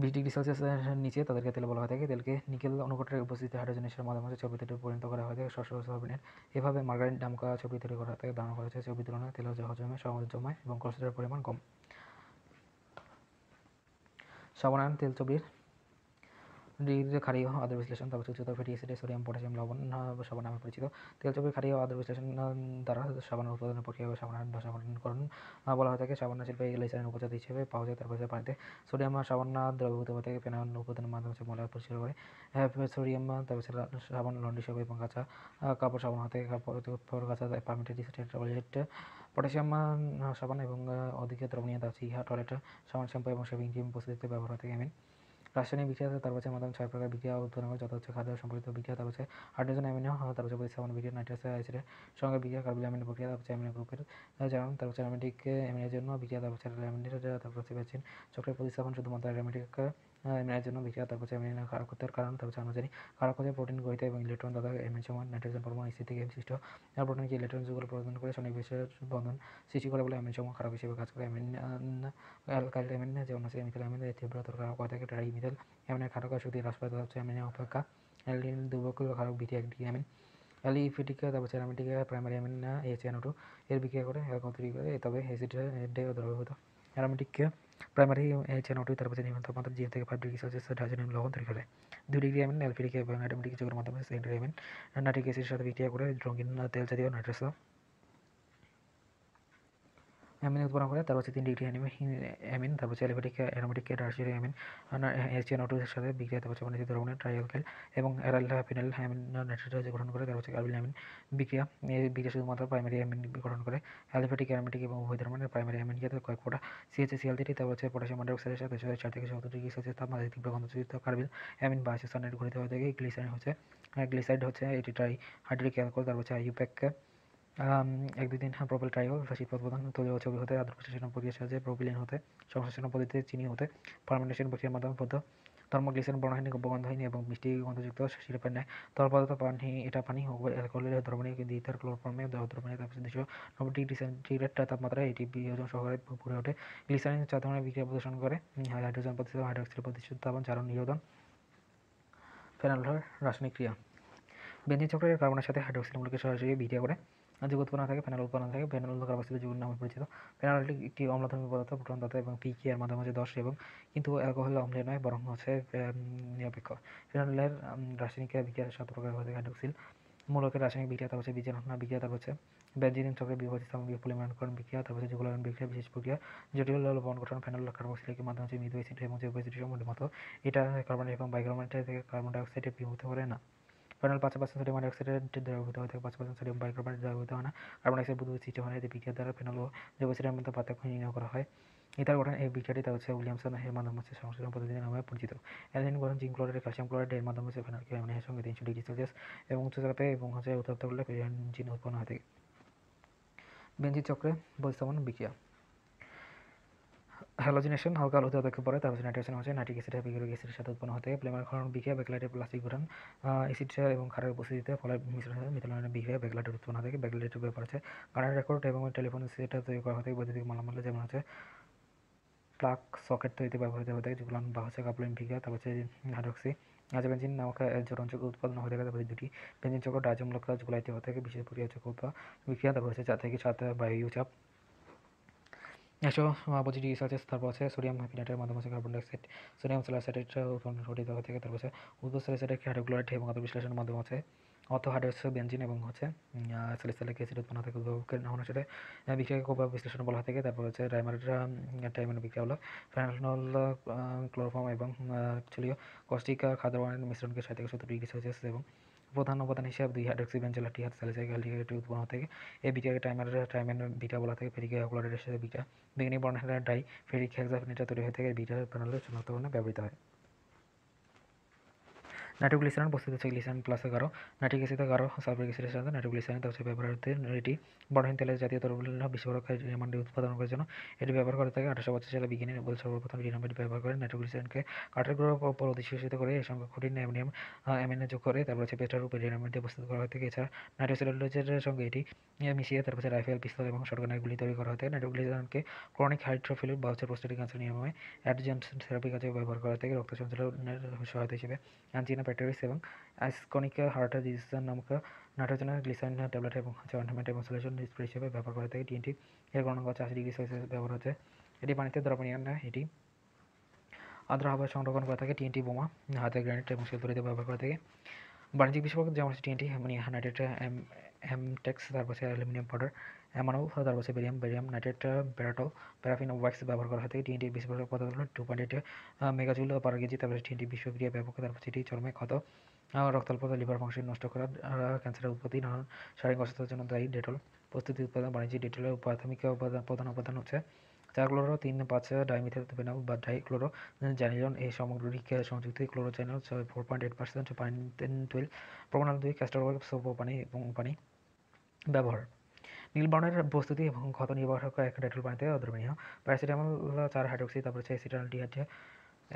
Speaker 1: বিশ ডিগ্রি সেলসিয়াসের নিচে তাদেরকে তেল বলা হয়ে থাকে তেলকে নিকেল অনুকটের উপস্থিতি হাইড্রোজেনেশের মাধ্যমে মাঝে ছবি তেলে পরিণত করা হয় থাকে সরস এভাবে মার্গারিন করা ছবি তৈরি করা থাকে ধারণা করা হয়েছে ছবি তুলনায় তেল হজমে সহজ জমায় এবং কলস্টেরলের পরিমাণ কম সাবানায়ন তেল ছবির ডিগ্রিতে ক্ষারীয় আদর বিশ্লেষণ তারপর উচ্চত ফ্যাটি অ্যাসিডে সোডিয়াম পটাশিয়াম লবণ সাবান নামে পরিচিত তেল চর্বির ক্ষারীয় আদর বিশ্লেষণ দ্বারা সাবান উৎপাদনের প্রক্রিয়া বা সাবান সাবানকরণ বলা হয়ে থাকে সাবান শিল্পে গ্লাইসারের উপজাত হিসেবে পাওয়া যায় তারপর পানিতে সোডিয়াম সাবান দ্রবীভূত থেকে ফেনাল উৎপাদনের মাধ্যমে ময়লা পরিষ্কার করে হ্যাঁ, সোডিয়াম তারপর সাবান লন্ডি সাবান এবং কাঁচা কাপড় সাবান হাতে কাপড় কাঁচা পারমিটেড টয়লেট পটাশিয়াম সাবান এবং অধিক দ্রবণীয়তা আছে ইহা টয়লেট সাবান শ্যাম্পু এবং শেভিং ক্রিম প্রস্তুতিতে ব্যবহার হয়ে থাকে রাসায়নিক বিক্রিয়া তার পাশে মাধ্যমে ছয় প্রকার বিক্রিয়া উৎপন্ন হয় যথা হচ্ছে খাদ্য সম্পর্কিত বিক্রিয়া তার পাশে হাইড্রোজেন অ্যামিনো হ্যাঁ, তার পাশে প্রতিস্থাপন বিক্রিয়া নাইট্রাস অ্যাসিডের সঙ্গে বিক্রিয়া কার্বন অ্যামিনো প্রক্রিয়া তার পাশে অ্যামিনো গ্রুপের হ্যাঁ, যেমন তার পাশে অ্যামিটিক অ্যামিনের জন্য বিক্রিয়া তার পাশে অ্যামিনের তার পাশে ভ্যাচিন চক্রের প্রতিস্থাপন শুধুমাত্র অ্যামিটিক ন্যায়ের জন্য বিক্রিয়া তাপমাত্রা অ্যামিনো কারকত্বের কারণ তারপর আমরা জানি কারকত্বে প্রোটিন গঠিত এবং ইলেকট্রন তথা এমএন সমান নাইট্রোজেন পরমাণু স্থির থেকে বিশিষ্ট যার প্রোটিনকে ইলেকট্রন যুগল প্রদান করে বিশেষ বন্ধন সৃষ্টি করে বলে এমএন সমান খারাপ হিসেবে কাজ করে এমএন অ্যালকাইল এমএন যে অনুসারে মিথাইল এমএন এর তীব্র তরকার কয় থাকে ট্রাই মিথাইল এমএন খারক শক্তি হ্রাস পায় তথা হচ্ছে এমএন অপেক্ষা অ্যালিন দুর্বল ক্ষারক বিটি একটি এমএন অ্যালিফিটিকা তারপর সেরামিটিকা প্রাইমারি এমএন না এসিয়ানো টু এর বিক্রিয়া করে অ্যালকোহল তৈরি করে তবে অ্যাসিড দ্রবীভূত অ্যারোমেটিককে প্রাইমারি এইচ এন টু তারপর নিম্ন মাত্র জিরো থেকে ফাইভ ডিগ্রি সেলসিয়াস হাইড্রোজেন লবণ তৈরি করে দুই ডিগ্রি এমন অ্যালফিডিক এবং অ্যাটোমেটিক যোগের মাধ্যমে সেকেন্ডারি এমন নাইট্রিক অ্যাসিডের সাথে বিক্রিয়া করে রঙিন তেল জাতীয় নাইট্রাস অ্যামিন উৎপাদন করে তারপর হচ্ছে তিন ডিগ্রি অ্যামিন অ্যামিন তারপর হচ্ছে অ্যালিফেটিক অ্যারোমেটিক টার্সিয়ারি অ্যামিন এসিয়ান অটোসের সাথে বিক্রিয়া তারপর হচ্ছে ধরনের দ্রবণের ট্রাইঅ্যালকাইল এবং অ্যারাইল অ্যামিন নাইট্রোজেন গঠন করে তারপর হচ্ছে কার্বিল অ্যামিন বিক্রিয়া এই বিক্রিয়া শুধুমাত্র প্রাইমারি অ্যামিন গঠন করে অ্যালিফেটিক অ্যারোমেটিক এবং উভয় ধরনের প্রাইমারি অ্যামিনকে কয়েক ফোটা সিএচএ সিএল তারপর হচ্ছে পটাশিয়াম মনোক্সাইডের সাথে চার থেকে সত্তর ডিগ্রি সেলসিয়াস তাপমাত্রায় তীব্র গন্ধযুক্ত কার্বিল অ্যামিন বা সনেট ঘটিত হয়ে থাকে গ্লিসারিন হচ্ছে গ্লিসাইড হচ্ছে এটি ট্রাই হাইড্রিক অ্যালকোহল তারপর হচ্ছে আইউপ্যাককে এক দুই দিন হ্যাঁ প্রোপাইল শীত শীতপথ প্রধান তৈরি ছবি হতে আদ্র প্রশাসন প্রক্রিয়ার সাহায্যে প্রোপিলিন হতে সংশ্লেষণ পদ্ধতিতে চিনি হতে ফার্মেন্টেশন প্রক্রিয়ার মাধ্যমে বদ্ধ ধর্মগ্লিসেন বর্ণহীন গন্ধহীন এবং মিষ্টি গন্ধযুক্ত শিল্পের ন্যায় তরল পদার্থ পানি এটা পানি অ্যালকোহলের দ্রবণীয় কিন্তু ইথার ক্লোরফর্মে দ্রবণীয় তাপমাত্রা দুশো নব্বই ডিগ্রি সেন্টিগ্রেড তাপমাত্রায় এটি বিয়োজন সহকারে ভরে ওঠে গ্লিসারিন চার ধরনের বিক্রিয়া প্রদর্শন করে হাইড্রোজেন হ্যাঁ, প্রতিস্থাপন হাইড্রোক্সিল প্রতিস্থাপন চারণ নিয়োজন ফেনাল রাসায়নিক ক্রিয়া বেঞ্জিন চক্রের কার্বনের সাথে হাইড্রোক্সিল মূলকে সরাসরি বিক্রিয়া করে যৌগ উৎপন্ন থাকে ফেনল উৎপন্ন থাকে ফেনল কার্বক্সিল যৌগ নামে পরিচিত ফেনল একটি অম্লধর্মী পদার্থ প্রোটন দাতা এবং পিকে এর মাধ্যমে হচ্ছে দশ এবং কিন্তু অ্যালকোহল অম্ল নয় বরং হচ্ছে নিরপেক্ষ ফেনলের রাসায়নিক বিক্রিয়ার সাত প্রকার হচ্ছে হাইড্রোক্সিল মূলকের রাসায়নিক বিক্রিয়া তারপর হচ্ছে বিজারণা বিক্রিয়া তারপর হচ্ছে বেঞ্জিনিন চক্রের বিভাজিত সামগ্রী পলিমারণকরণ বিক্রিয়া তারপর হচ্ছে বিক্রিয়া বিশেষ প্রক্রিয়া জটিল লবণ গঠন ফেনল কার্বক্সিলের মাধ্যমে হচ্ছে মৃদু অ্যাসিড এবং জৈব অ্যাসিড সম্বন্ধে মতো এটা কার্বন এবং বাইকার্বনেট থেকে কার্বন ডাইঅক্সাইডে বিভূত করে না ফেনল পাঁচ পার্সেন্ট সোডিয়াম হাইড্রোক্সাইড দ্রবীভূত হয় থেকে পাঁচ পার্সেন্ট সোডিয়াম বাইকার্বনেট দ্রবীভূত হয় না কার্বন ডাইঅক্সাইড বুধ সিস্টেম হয় বিক্রিয়া দ্বারা ফেনল ও জৈব সিস্টেমের মধ্যে পার্থক্য নির্ণয় করা হয় ইথার গঠন এই বিক্রিয়াটি তা হচ্ছে উইলিয়ামসন এর মাধ্যমে হচ্ছে সংশ্লেষণ পদ্ধতি নামে পরিচিত অ্যালিন গঠন জিঙ্ক ক্লোরাইড ক্যালসিয়াম ক্লোরাইড এর মাধ্যম হচ্ছে ফেনল মানে এর সঙ্গে তিনশো ডিগ্রি সেলসিয়াস এবং উচ্চ এবং হচ্ছে উত্তপ্ত করলে জিন উৎপন্ন হয়ে থাকে বেঞ্জিন চক্রে প্রতিস্থাপন বিক্রিয়া হ্যালোজিনেশন হালকা আলোতে আলোকে পরে তারপর নাইট্রোজেন হচ্ছে নাইট্রিক অ্যাসিড এবং ইউরিক অ্যাসিডের সাথে উৎপন্ন হতে প্লেমার ক্ষরণ বিক্রিয়া ব্যাকলাইটে প্লাস্টিক গঠন অ্যাসিড এবং খারের উপস্থিতিতে ফলে মিশ্রণ হয়ে মিথলানের বিক্রিয়া ব্যাকলাইটের উৎপন্ন হতে ব্যাকলাইটের ব্যাপার হচ্ছে কারেন্ট রেকর্ড এবং টেলিফোন সেটা তৈরি করা হতে বৈদ্যুতিক মালামাল যেমন হচ্ছে প্লাগ সকেট তৈরিতে ব্যবহৃত থাকে যেগুলো বা হচ্ছে কাপলিন বিক্রিয়া তারপর হচ্ছে হাইড্রক্সি আজ বেঞ্জিন নামক জোরণ চক্র উৎপাদন হয়ে থাকে তারপরে দুটি বেঞ্জিন চক্র ডাইজম লক্ষ জুলাইতে হয়ে থাকে বিশেষ প্রক্রিয়া চক্র বিক্রিয়া তারপর হচ্ছে চার থেকে সাত বায়ু চাপ একশো পঁচিশটি রিসার্চেস তারপর আছে সোডিয়াম হ্যাপিনেটের মাধ্যমে আছে কার্বন ডাইঅক্সাইড সোডিয়াম স্যালাসাইটের উৎপন্ন সঠিক ভাবে থেকে তারপর আছে উদ্ভুত স্যালাসাইটের হাইড্রোক্লোরাইড এবং অত বিশ্লেষণের মাধ্যমে আছে অর্থ হাইড্রোক্সাইড বেঞ্জিন এবং হচ্ছে স্যালিসাইলিক অ্যাসিড উৎপন্ন থেকে উদ্ভাবকের নামের সাথে বিক্রিয়াকে কোপা বিশ্লেষণ বলা হয়ে থাকে তারপর হচ্ছে ডাইমার ডাইমার বিক্রিয়া হলো ফ্যানল ক্লোরোফর্ম এবং চলীয় কস্টিক খাদ্য মিশ্রণকে সাহিত্য সত্তর ডিগ্রি সেলসিয়াস এবং প্রধান উপাদান হিসাবে দুই হাইড্রক্সি বেঞ্চলা টি হাত স্যালিসাইকেলটি উৎপন্ন থেকে এই বিটাকে টাইমার টাইমার বিটা বলা থাকে ফেরিক ক্লোরাইডের সাথে বিটা বেগুনি বর্ণের ডাই ফেরিক হেক্সাফেনিটা তৈরি হয়ে থেকে বিটা প্যানেলের শনাক্তকরণে ব্যবহৃত হয় নাইট্রোগ্লিসারন প্রস্তুত গ্লিসারিন প্লাস এগারো নাইট্রিক অ্যাসিড এগারো সালফিক অ্যাসিডের সাথে নাইট্রোগ্লিসারিন তার ব্যবহার হতে এটি বড়হীন তেলের জাতীয় তরল বিস্ফোরক রিমান্ডি উৎপাদন করার জন্য এটি ব্যবহার করে থাকে আঠারোশো পঁচাশি সালে বিজ্ঞানী বল সর্বপ্রথম ডিনামাইট ব্যবহার করে নাইট্রোগ্লিসারিনকে কাঠের গ্রহ উপর অধিশোষিত করে এর সঙ্গে কঠিন অ্যামোনিয়াম অ্যামিনে যোগ করে তারপর হচ্ছে পেটার উপরে ডিনামাইট দিয়ে প্রস্তুত করা হয়ে থাকে এছাড়া নাইট্রোসেলুলোজের সঙ্গে এটি মিশিয়ে তারপর হচ্ছে রাইফেল পিস্তল এবং শটগানারগুলি তৈরি করা হয়ে থাকে নাইট্রোগ্লিসারিনকে ক্রনিক হাইড্রোফিল বা হচ্ছে প্রস্তুতি ক্যান্সার নিয়মে অ্যাডজেন্ট থেরাপি কাজে ব্যবহার করা হয়ে থাকে রক্ত সঞ্চালনের সহায়তা হিসেবে অ্যাঞ্জিনা জন্য প্যাটারিস এবং আইসকনিকা হার্ট ডিজিশন নামক নাটের জন্য ট্যাবলেট এবং হচ্ছে এবং সলিউশন স্প্রে হিসেবে ব্যবহার করা থাকে টিএনটি এর গণনা হচ্ছে আশি ডিগ্রি সেলসিয়াস ব্যবহার হচ্ছে এটি পানিতে দ্রবণীয় না এটি আদ্র আবহাওয়া সংরক্ষণ করা থাকে টিএনটি বোমা হাতে গ্রানেট এবং শিলতরিতে ব্যবহার করা থাকে বাণিজ্যিক বিশেষজ্ঞ যেমন টিএনটি মানে নাইট্রেট এম এম টেক্স তারপর অ্যালুমিনিয়াম পাউডার অ্যামানো তারপর হচ্ছে বেরিয়াম বেরিয়াম নাইট্রেট প্যারাটো প্যারাফিন ওয়াক্স ব্যবহার করা হয় থেকে টিএনটি বিশ বছর পদার্থ two point eight megajoule per KG তারপরে টিএনটি বিষক্রিয়া ব্যাপক তারপর সেটি চর্মে ক্ষত রক্তাল্পতা লিভার ফাংশন নষ্ট করা ক্যান্সারের উৎপত্তি নানান শারীরিক অসুস্থতার জন্য দায়ী ডেটল প্রস্তুতি উৎপাদন বাণিজ্যিক ডেটলের প্রাথমিক উপাদান প্রধান উপাদান হচ্ছে চার ক্লোরো তিন পাঁচ ডাইমিথাইল ফেনল বা ক্লোরো জ্যানিলন এই সামগ্রিক সংযুক্ত chloro channel four point eight percent পানি টুয়েলভ প্রমাণ দুই ক্যাস্টার অয়েল সোপ পানি এবং পানি ব্যবহার বর্ণের বস্তুতি এবং ক্ষত নির্বাহক এক ডেটল পানিতে অদ্রবণীয় প্যারাসিটামল চার হাইড্রোক্সি তারপরে হচ্ছে অ্যাসিটাল ডিহাইড্রে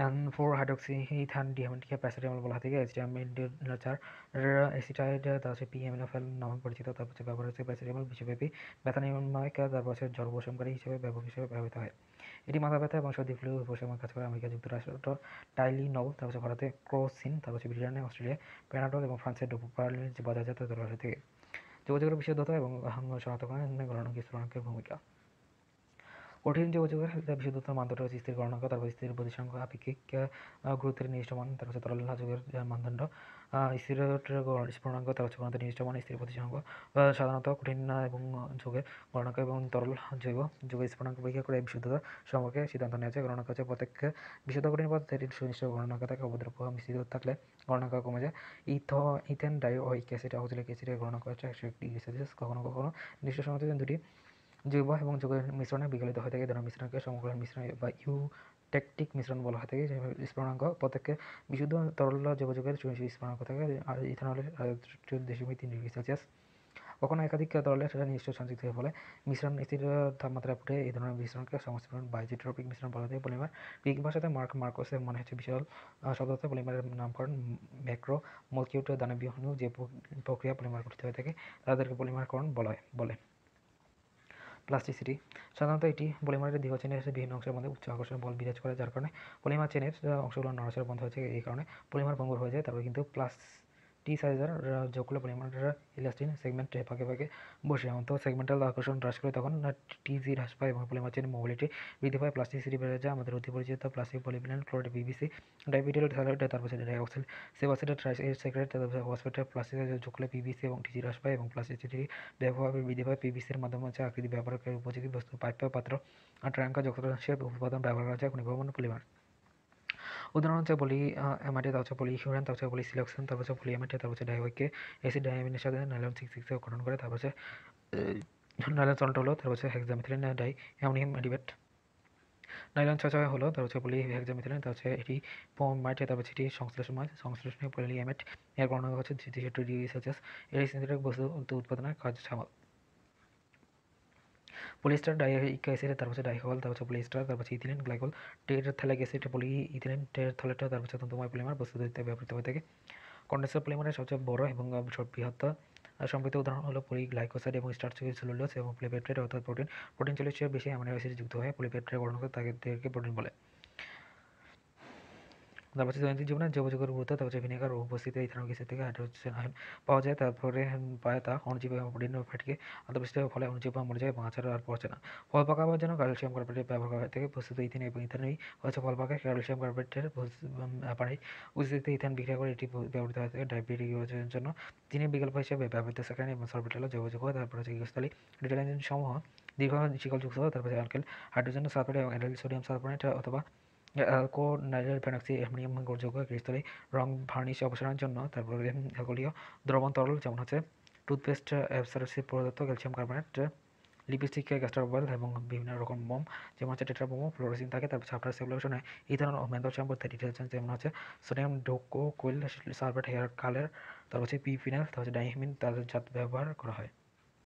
Speaker 1: এন ফোর হাইড্রোক্সি ইথান ডিহামিনকে প্যারাসিটামল বলা থেকে অ্যাসিটামিন চার এসিটাইড তার হচ্ছে পিএমিনোফেল নামে পরিচিত তারপর হচ্ছে ব্যবহার হচ্ছে প্যারাসিটামল বিশ্বব্যাপী ব্যথা নিরাময়ক তারপর হচ্ছে জ্বর হিসেবে ব্যাপক হিসেবে ব্যবহৃত হয় এটি মাথা ব্যথা এবং সর্দি ফ্লু উপশমের কাজ করে আমেরিকা যুক্তরাষ্ট্র টাইলি নব তারপর হচ্ছে ভারতে ক্রোসিন তারপর হচ্ছে ব্রিটেনে অস্ট্রেলিয়া প্যানাডল এবং ফ্রান্সের ডোপার্লিন বাজারজাত দলের থেকে যোগাযোগের বিশুদ্ধতা এবং শনাক্তকরণে গণনাঙ্ক স্থিরাঙ্কের ভূমিকা কঠিন যোগাযোগের বিশুদ্ধতার মানদণ্ড হচ্ছে স্থির গণনাঙ্ক তারপর স্থির প্রতিসংখ্য আপেক্ষিক গুরুত্বের নির্দিষ্ট মান তারপর হচ্ছে তরল যোগের মানদণ্ড স্থির স্ফুরণাঙ্ক তার হচ্ছে নির্দিষ্ট মান স্থির প্রতিসংখ্য সাধারণত কঠিন এবং যোগে গণনাঙ্ক এবং তরল জৈব যোগে স্পূর্ণাঙ্ক পরীক্ষা করে বিশুদ্ধতা সম্পর্কে সিদ্ধান্ত নেওয়া হয়েছে গণনাঙ্ক হচ্ছে প্রত্যেক বিশুদ্ধ কঠিন পদ সেটি সুনিশ্চিত গণনাঙ্ক থাকে অবদ্রব্য মিশ্রিত থাকলে করা কমে যায় ইথ ইথেন ডাইওয়িক অ্যাসিড অক্সিলিক গণনা করা করেছে একশো একটি সেলসিয়াস কখনো কখনো নির্দিষ্ট সময় দুটি জৈব এবং যৌগের মিশ্রণে বিকলিত হয়ে থাকে ধরো মিশ্রণকে সমকলন মিশ্রণ বা ইউটেকটিক মিশ্রণ বলা হয়ে থাকে যে স্ফুরণাঙ্ক প্রত্যেককে বিশুদ্ধ তরল যোগাযোগের স্ফুরণাঙ্ক থাকে আর ইথানলের চোদ্দ দশমিক তিন ডিগ্রি সেলসিয়াস কখনো একাধিক তরলের নিশ্চয় সঞ্চিত হয়ে ফলে মিশ্রণ স্থির তাপমাত্রা ফুটে এই ধরনের মিশ্রণকে সমষ্টিকরণ বাইজেট্রপিক মিশ্রণ বলা যায় পলিমার গ্রিক ভাষাতে মার্ক মার্কোসের মনে হচ্ছে বিশাল শব্দতে পলিমারের নামকরণ ম্যাক্রো মলকিউট দানবীয়ণু যে প্রক্রিয়া পলিমার গঠিত হয়ে থাকে তাদেরকে পলিমারকরণ বলা হয় বলে প্লাস্টিসিটি সাধারণত এটি পলিমারের দীর্ঘ চেনের বিভিন্ন অংশের মধ্যে উচ্চ আকর্ষণ বল বিরাজ করে যার কারণে পলিমার চেনের অংশগুলো নড়াচড়া বন্ধ হয়েছে এই কারণে পলিমার ভঙ্গুর হয়ে যায় তারপরে কিন্তু প্লাস টি ಸೈಜರ್ যোগগুলো পরিমাণ ইলাস্টিন সেগমেন্ট ফাঁকে ফাঁকে বসে তো সেগমেন্টাল আকর্ষণ হ্রাস করে তখন টি জি হ্রাস পায় এবং চেন মোবিলিটি বৃদ্ধি পায় সিটি বেড়ে যায় আমাদের অতি পরিচিত প্লাস্টিক পলিপিলেন ক্লোরাইড বিবিসি ডায়াবেটিক থাইরয়েড তারপর ডাইঅক্সাইড সেবাসিডেট সেক্রেট হসপিটাল প্লাস্টিক জোকলে পিবিসি এবং জি হ্রাস পায় এবং প্লাস্টিক সিটি ব্যাপকভাবে বৃদ্ধি পায় পিবিসির মাধ্যমে হচ্ছে আকৃতি ব্যবহার করে উপযোগী বস্তু পাইপ পাত্র আর ট্রাঙ্কা যন্ত্রাংশের উৎপাদন ব্যবহার করা যায় ঘনীভবন পলিমার ಉದಾಹರಣೆ ಬೊಲಿ ಎಮಟೆ ತಾವು বলি হিউরেন তারপর হচ্ছে বলি সিলেকশন তারপর হচ্ছে বলি এমএটে তারপর হচ্ছে ডাইওয়েকে এসি ডাইমিনের সাথে নাইলন সিক্স সিক্সে গঠন করে তারপর হচ্ছে নাইলন সল্ট হলো তারপর হচ্ছে hexamethylene di ammonium adipate nylon ছয় হলো তারপর হচ্ছে বলি হেক্সামিথিলিন তার হচ্ছে এটি মাইটে তারপর হচ্ছে এটি সংশ্লেষণ হয় সংশ্লেষণে পলিয়ামেট এর গণনা হচ্ছে থ্রি থ্রি ডিগ্রি সেলসিয়াস এটি সিনথেটিক বস্তু উৎপাদনের কাজ সামাল পলিস্টার ডাইক তার তারপর ডাইকল তারপর হচ্ছে পলিস্টার তারপর ethylene glycol terephthalic acid poly ethylene terephthalate তারপর হচ্ছে তন্তুময় পলিমার বস্তু ব্যবহৃত হয়ে থাকে কন্ডেন্সার পলিমারের সবচেয়ে বড় এবং বৃহত্ত সম্পৃক্ত উদাহরণ হলো গ্লাইকোসাইড এবং স্টার্চ সেলুলোস এবং পলিপেপটাইড অর্থাৎ প্রোটিন প্রোটিন চল্লিশের বেশি অ্যামিনো অ্যাসিড যুক্ত হয় পলিপেপটাইড গঠন করে তাদেরকে প্রোটিন বলে তারপর হচ্ছে দৈনন্দিন জীবনে যোগাযোগের গুরুত্ব তারপর হচ্ছে ভিনেগার উপস্থিতি ইথানল গ্যাসের থেকে হাইড্রোজেন আয়ন পাওয়া যায় তারপরে পায় তা অনুজীব এবং প্রোটিন ফ্যাটকে আন্তঃপৃষ্ঠ ফলে অনুজীব মরে যায় এবং আচার আর পড়ছে না ফল পাকাবার জন্য ক্যালসিয়াম কার্বোহাইড্রেট ব্যবহার করা থেকে প্রস্তুত ইথেন এবং ইথানই হচ্ছে ফল পাকা ক্যালসিয়াম কার্বোহাইড্রেটের পানি উপস্থিতিতে ইথান বিক্রিয়া করে এটি ব্যবহৃত হয়ে থাকে জন্য তিনি বিকল্প হিসেবে ব্যবহৃত সেখানে এবং সরবরাহ যোগাযোগ হয় তারপর হচ্ছে গৃহস্থলী সমূহ দীর্ঘ শিকলযুক্ত তারপর অ্যালকেল হাইড্রোজেন সালফেট এবং অ্যালকেল সোডিয়াম সালফেট অথবা অ্যালকো নাইট্রেট ভ্যানক্সি অ্যামোনিয়াম যোগ ক্রিস্তলে রং ভার্নিশ অপসারণের জন্য তারপরে অ্যালকোহলীয় দ্রবণ তরল যেমন হচ্ছে টুথপেস্ট অ্যাবসারসিভ প্রদত্ত ক্যালসিয়াম কার্বনেট লিপস্টিক গ্যাস্টারোবাল এবং বিভিন্ন রকম মোম যেমন হচ্ছে টেট্রাবোমো ফ্লোরোসিন থাকে তারপর আফটার সেগুলেশনে এই ধরনের মেন্থল শ্যাম্পু থার্টি ডিটারজেন্ট যেমন হচ্ছে sodium dodecyl sulphate hair colour তারপর হচ্ছে পিফিনাল তারপর হচ্ছে ডাইহিমিন তাদের জাত ব্যবহার করা হয়